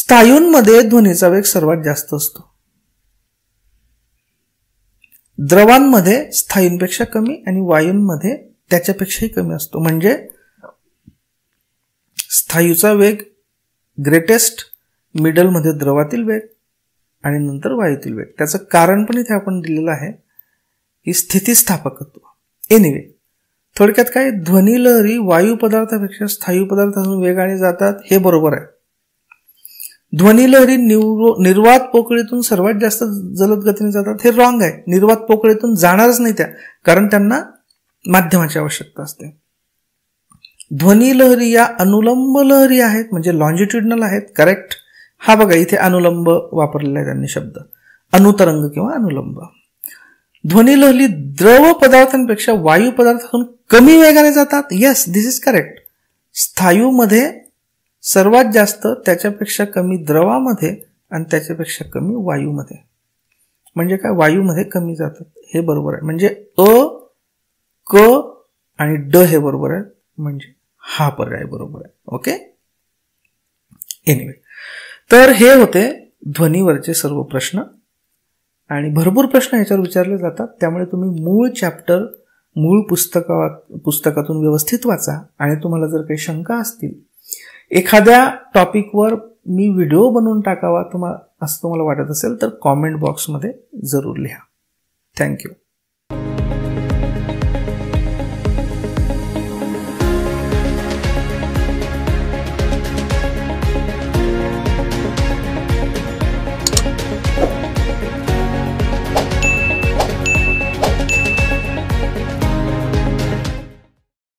A: स्थायूंमध्ये ध्वनीचा वेग सर्वात जास्त असतो द्रवांमध्ये स्थायूंपेक्षा कमी आणि वायूंमध्ये त्याच्यापेक्षाही कमी असतो म्हणजे स्थायूचा वेग ग्रेटेस्ट मिडलमध्ये द्रवातील वेग आणि नंतर वायूतील वेग त्याचं कारण पण इथे आपण दिलेलं आहे की स्थितीस्थापकत्व एनिवे थोडक्यात काय ध्वनी लहरी वायू पदार्थापेक्षा स्थायू पदार्थातून वेगाने जातात हे बरोबर आहे ध्वनी लहरी निर्वात पोकळीतून सर्वात जास्त जलद गतीने जातात हे रॉंग आहे निर्वात पोकळीतून जाणारच नाही त्या कारण त्यांना माध्यमाची आवश्यकता असते ध्वनी लहरी या अनुलंब लहरी आहेत म्हणजे लॉन्जिट्युडनल आहेत करेक्ट हा बघा इथे अनुलंब वापरलेला आहे त्यांनी शब्द अनुतरंग किंवा अनुलंब ध्वनी लहरी द्रव पदार्थांपेक्षा वायू पदार्थातून कमी वेगाने जातात येस दिस इज करेक्ट स्थायूमध्ये सर्वात जास्त त्याच्यापेक्षा कमी द्रवामध्ये आणि त्याच्यापेक्षा कमी वायूमध्ये म्हणजे काय वायूमध्ये कमी जातात हे बरोबर आहे म्हणजे अ क आणि ड हे बरोबर आहे म्हणजे हा पर्याय बरोबर आहे ओके एनिवे तर हे होते ध्वनीवरचे सर्व प्रश्न आणि भरपूर प्रश्न याच्यावर विचारले जातात त्यामुळे तुम्ही मूळ चॅप्टर मूळ पुस्तका पुस्तकातून व्यवस्थित वाचा आणि तुम्हाला जर काही शंका असतील एखाद्या टॉपिकवर मी व्हिडिओ बनवून टाकावा तुम्हाला असं तुम्हाला वाटत असेल तर कॉमेंट बॉक्समध्ये जरूर लिहा थँक्यू